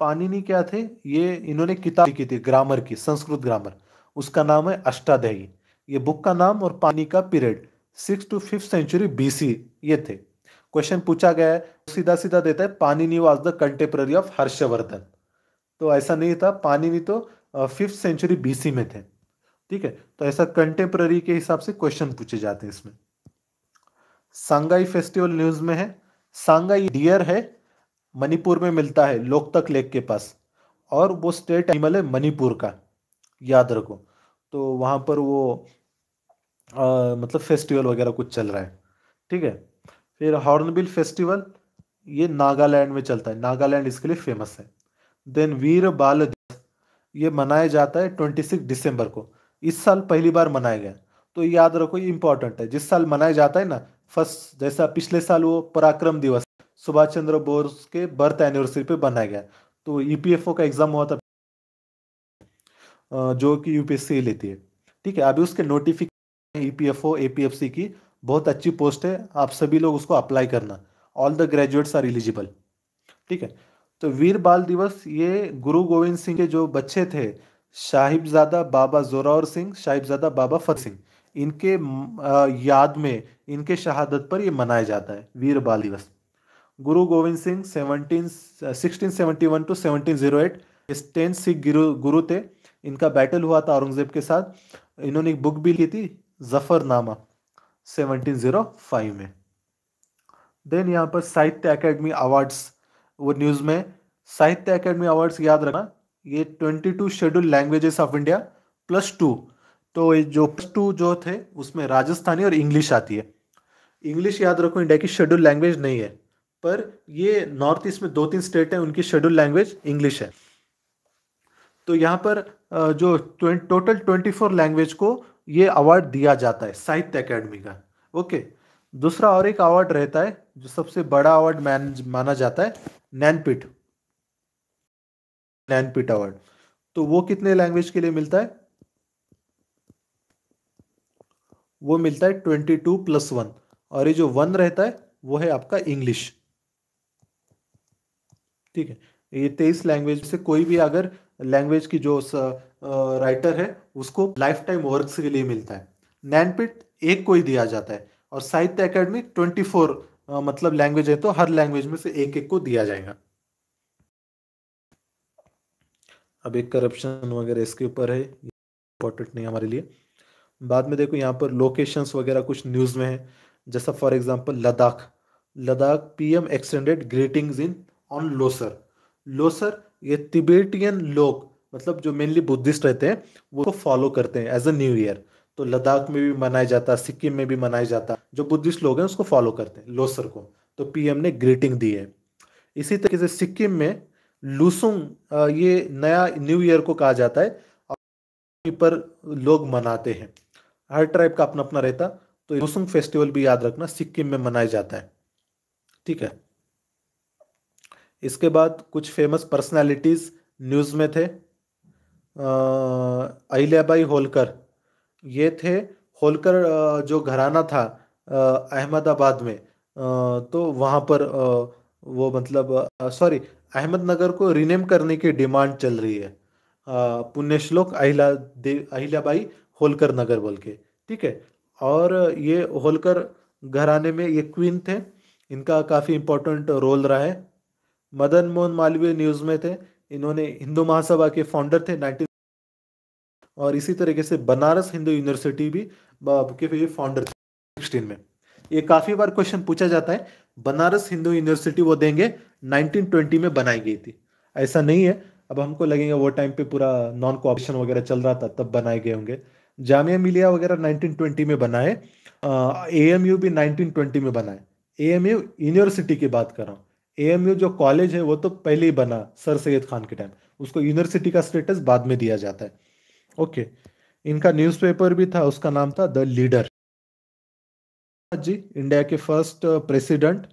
पानिनी क्या थे ये इन्होंने किताब लिखी थी ग्रामर की संस्कृत ग्रामर उसका नाम है अष्टाध्यायी ये बुक का नाम और पानी का period six to fifth century BC ये थे क्वेश्चन पूछा गया है सीधा सीधा देता है Panini was the contemporary of Harshavardhana तो ऐसा नहीं था पानिनी तो फिफ्थ सेंचुरी बीसी में थे ठीक है तो ऐसा कंटेम्प्ररी के हिसाब से क्वेश्चन पूछे जाते हैं इसमें सांगाई फेस्टिवल न्यूज में है सांगाई डियर है मणिपुर में मिलता है लोकतक लेक के पास और वो स्टेट एनिमल है मणिपुर का याद रखो तो वहां पर वो आ, मतलब फेस्टिवल वगैरह कुछ चल रहा है ठीक है फिर हॉर्नबिल फेस्टिवल ये नागालैंड में चलता है नागालैंड इसके लिए फेमस है देन वीर बाल ये मनाया जाता है ट्वेंटी सिक्स दिसंबर को इस साल पहली बार मनाया गया तो याद रखो ये इंपॉर्टेंट है जिस साल मनाया जाता है ना फर्स्ट जैसा पिछले साल वो पराक्रम दिवस सुभाष चंद्र बोस के बर्थ एनिवर्सरी पे बनाया गया तो ईपीएफओ e का एग्जाम हुआ था जो कि यूपीएससी लेती है ठीक है अभी उसके नोटिफिकेशन ईपीएफओ एपीएफसी की बहुत अच्छी पोस्ट है आप सभी लोग उसको अप्लाई करना all the graduates are eligible ठीक है तो वीर बाल दिवस ये गुरु गोविंद सिंह के जो बच्चे थे साहिबजादा बाबा जोरावर सिंह साहिबजादा बाबा फतेह सिंह इनके याद में इनके शहादत पर ये मनाया जाता है वीर Bal Diwas Guru Gobind Singh seventeen sixteen seventy one to seventeen zero eight ten Sikh गुरु गुरु थे इनका बैटल हुआ था औरंगजेब के साथ इन्होंने एक बुक भी ली थी जफरनामा सेवनटीन जीरो फाइव में देन यहाँ पर साहित्य अकेडमी अवार्ड्स वो न्यूज़ में साहित्य अकेडमी अवार्ड्स याद रखना ये twenty two schedule languages of India plus two तो जो प्लस टू जो थे उसमें राजस्थानी और इंग्लिश आती है इंग्लिश याद रखो इंडिया की शेड्यूल लैंग्वेज नहीं है पर ये नॉर्थ ईस्ट में दो तीन स्टेट हैं उनकी शेड्यूल लैंग्वेज इंग्लिश है तो यहाँ पर जो टोटल ट्वेंटी फोर लैंग्वेज को ये अवार्ड दिया जाता है साहित्य अकेडमी का ओके दूसरा और एक अवार्ड रहता है जो सबसे बड़ा अवार्ड माना जाता है नैनपीठ नैनपिट अवार्ड तो वो कितने लैंग्वेज के लिए मिलता है वो मिलता है ट्वेंटी टू प्लस वन और ये जो वन रहता है वो है आपका इंग्लिश ठीक है ये तेईस लैंग्वेज से कोई भी अगर लैंग्वेज की जो राइटर है उसको लाइफ टाइम वर्क के लिए मिलता है ज्ञानपीठ एक को ही दिया जाता है और साहित्य अकेडमी ट्वेंटी फोर मतलब लैंग्वेज है तो हर लैंग्वेज में से एक एक को दिया जाएगा अब एक करप्शन वगैरह इसके ऊपर है इम्पोर्टेंट नहीं हमारे लिए बाद में देखो यहाँ पर लोकेशंस वगैरह कुछ न्यूज़ में है जैसा for example Ladakh Ladakh PM extended greetings in on Losar Losar ये तिबेटियन लोग मतलब जो मेनली बुद्धिस्ट रहते हैं वो फॉलो करते हैं एज अ न्यू ईयर तो लद्दाख में भी मनाया जाता है सिक्किम में भी मनाया जाता है जो बुद्धिस्ट लोग हैं उसको फॉलो करते हैं लोसर को तो पीएम ने ग्रीटिंग दी है इसी तरीके से सिक्किम में लूसुंग ये नया न्यू ईयर को कहा जाता है और पर लोग मनाते हैं हर ट्राइब का अपना अपना रहता तो लूसुंग फेस्टिवल भी याद रखना सिक्किम में मनाया जाता है ठीक है इसके बाद कुछ फेमस पर्सनालिटीज न्यूज़ में थे अहिल्याबाई होलकर ये थे होलकर जो घराना था अहमदाबाद में तो वहाँ पर वो मतलब सॉरी अहमदनगर को रिनेम करने की डिमांड चल रही है पुण्य श्लोक अहिला देव अहिलाबाई होलकर नगर बोल के ठीक है और ये होलकर घराने में ये क्वीन थे इनका काफ़ी इम्पोर्टेंट रोल रहा है मदन मोहन मालवीय न्यूज़ में थे इन्होंने हिंदू महासभा के फाउंडर थे नाइनटीन और इसी तरीके से बनारस हिंदू यूनिवर्सिटी भी के फाउंडर थे सिक्सटीन में ये काफ़ी बार क्वेश्चन पूछा जाता है बनारस हिंदू यूनिवर्सिटी वो देंगे 1920 में बनाई गई थी ऐसा नहीं है अब हमको लगेगा वो टाइम पे पूरा नॉन कोऑप्शन वगैरह चल रहा था तब बनाए गए होंगे जामिया मिलिया वगैरह 1920 में बनाए ए एम यू भी 1920 में बनाए ए एम यू यूनिवर्सिटी की बात कर रहा हूँ ए एम यू जो कॉलेज है वो तो पहले ही बना सर सैद खान के टाइम उसको यूनिवर्सिटी का स्टेटस बाद में दिया जाता है ओके इनका न्यूज़पेपर भी था उसका नाम था द लीडर जी इंडिया के फर्स्ट प्रेसिडेंट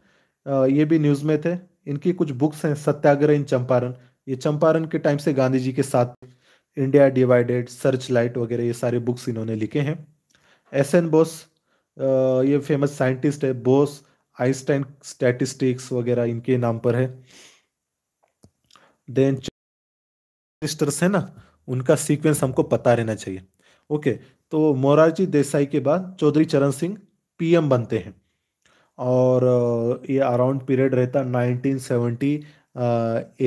ये भी न्यूज़ में थे इनकी कुछ बुक्स हैं सत्याग्रह इन चंपारण ये चंपारण के टाइम से गांधी जी के साथ इंडिया डिवाइडेड सर्च लाइट वगैरह ये सारे बुक्स इन्होंने लिखे हैं एस एन बोस ये फेमस साइंटिस्ट है बोस आइंस्टाइन स्टैटिस्टिक्स वगैरह इनके नाम पर है देन मिनिस्टर्स है ना उनका सीक्वेंस हमको पता रहना चाहिए ओके तो मोरारजी देसाई के बाद चौधरी चरण सिंह पीएम बनते हैं और ये अराउंड पीरियड रहता nineteen seventy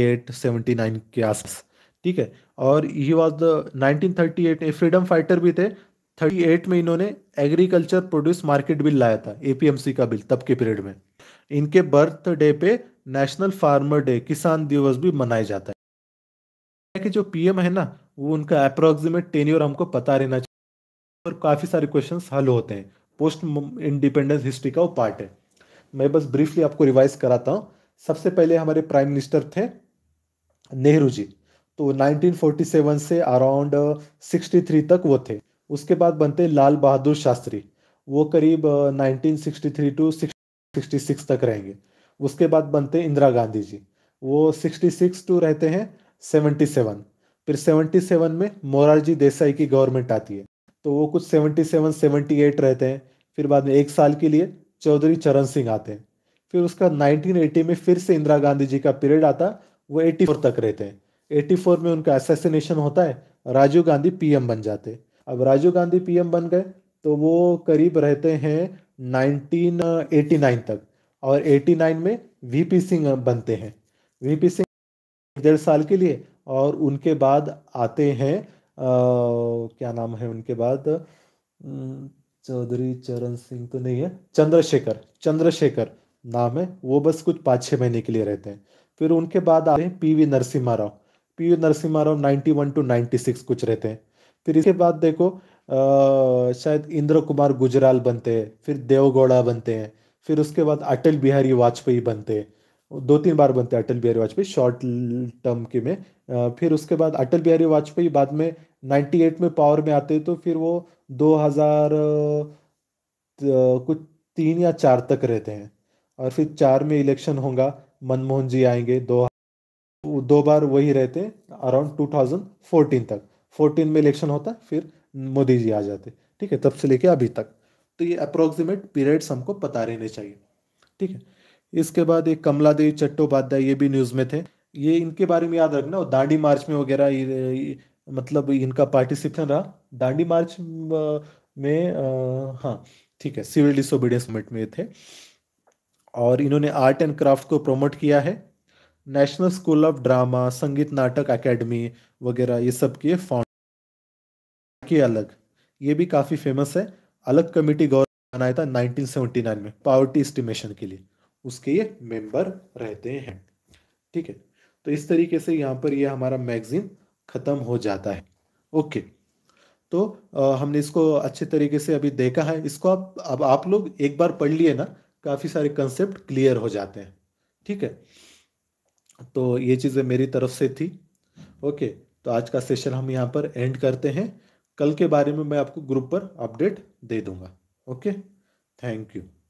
eight seventy nine के आसपास ठीक है और ही was the nineteen thirty eight freedom fighter भी थे थर्टी एट में इन्होंने एग्रीकल्चर प्रोड्यूस मार्केट बिल लाया था एपीएमसी का बिल तब के पीरियड में इनके बर्थ डे पे national farmer day Kisan Diwas भी मनाया जाता है कि जो पीएम है ना वो उनका अप्रोक्सीमेट ईयर हमको पता रहना चाहिए और काफ़ी सारे क्वेश्चन हल होते हैं पोस्ट इंडिपेंडेंस हिस्ट्री का वो पार्ट है मैं बस ब्रीफली आपको रिवाइज कराता हूँ सबसे पहले हमारे प्राइम मिनिस्टर थे नेहरू जी तो 1947 से अराउंड 63 uh, तक वो थे उसके बाद बनते लाल बहादुर शास्त्री वो करीब 1963 टू 66 तक रहेंगे उसके बाद बनते इंदिरा गांधी जी वो 66 टू रहते हैं 77 फिर 77 में मोरारजी देसाई की गवर्नमेंट आती है तो वो कुछ 77 78 रहते हैं फिर बाद में एक साल के लिए चौधरी चरण सिंह आते हैं फिर उसका 1980 में फिर से इंदिरा गांधी जी का पीरियड आता वो 84 तक रहते हैं 84 में उनका एसेसिनेशन होता है राजीव गांधी पीएम बन जाते अब राजीव गांधी पीएम बन गए तो वो करीब रहते हैं 1989 तक और 89 में वीपी सिंह बनते हैं वीपी सिंह डेढ़ साल के लिए और उनके बाद आते हैं आ, क्या नाम है उनके बाद चौधरी चरण सिंह तो नहीं है चंद्रशेखर चंद्रशेखर नाम है वो बस कुछ पाँच छः महीने के लिए रहते हैं फिर उनके बाद आते हैं P V Narasimha Rao P V Narasimha Rao ninety one to ninety six कुछ रहते हैं फिर इसके बाद देखो आ, शायद इंद्र कुमार गुजराल बनते हैं फिर देवगौड़ा बनते हैं फिर उसके बाद अटल बिहारी वाजपेयी बनते हैं दो तीन बार बनते हैं अटल बिहारी वाजपेयी शॉर्ट टर्म के में फिर उसके बाद अटल बिहारी वाजपेयी बाद में 98 में पावर में आते तो फिर वो 2000 कुछ तीन या चार तक रहते हैं और फिर चार में इलेक्शन होगा मनमोहन जी आएंगे दो दो बार वही रहते अराउंड 2014 तक 14 में इलेक्शन होता फिर मोदी जी आ जाते ठीक है तब से लेके अभी तक तो ये अप्रोक्सीमेट पीरियड्स हमको पता रहने चाहिए ठीक है इसके बाद एक कमला देवी चट्टोपाध्याय ये भी न्यूज़ में थे ये इनके बारे में याद रखना दांडी मार्च में वगैरह मतलब इनका पार्टिसिपेशन रहा दांडी मार्च में हाँ ठीक है सिविल डिसोबीडियंस मूवमेंट में थे और इन्होंने आर्ट एंड क्राफ्ट को प्रमोट किया है नेशनल स्कूल ऑफ ड्रामा संगीत नाटक एकेडमी वगैरह ये सब के फाउंड के अलग ये भी काफ़ी फेमस है अलग कमेटी गौर बनाया था 1979 में पावर्टी एस्टिमेशन के लिए उसके ये मेंबर रहते हैं ठीक है तो इस तरीके से यहाँ पर ये हमारा मैगजीन ख़त्म हो जाता है ओके तो आ, हमने इसको अच्छे तरीके से अभी देखा है इसको आप अब आप लोग एक बार पढ़ लिए ना काफ़ी सारे कंसेप्ट क्लियर हो जाते हैं ठीक है तो ये चीज़ें मेरी तरफ से थी ओके तो आज का सेशन हम यहाँ पर एंड करते हैं कल के बारे में मैं आपको ग्रुप पर अपडेट दे दूंगा ओके थैंक यू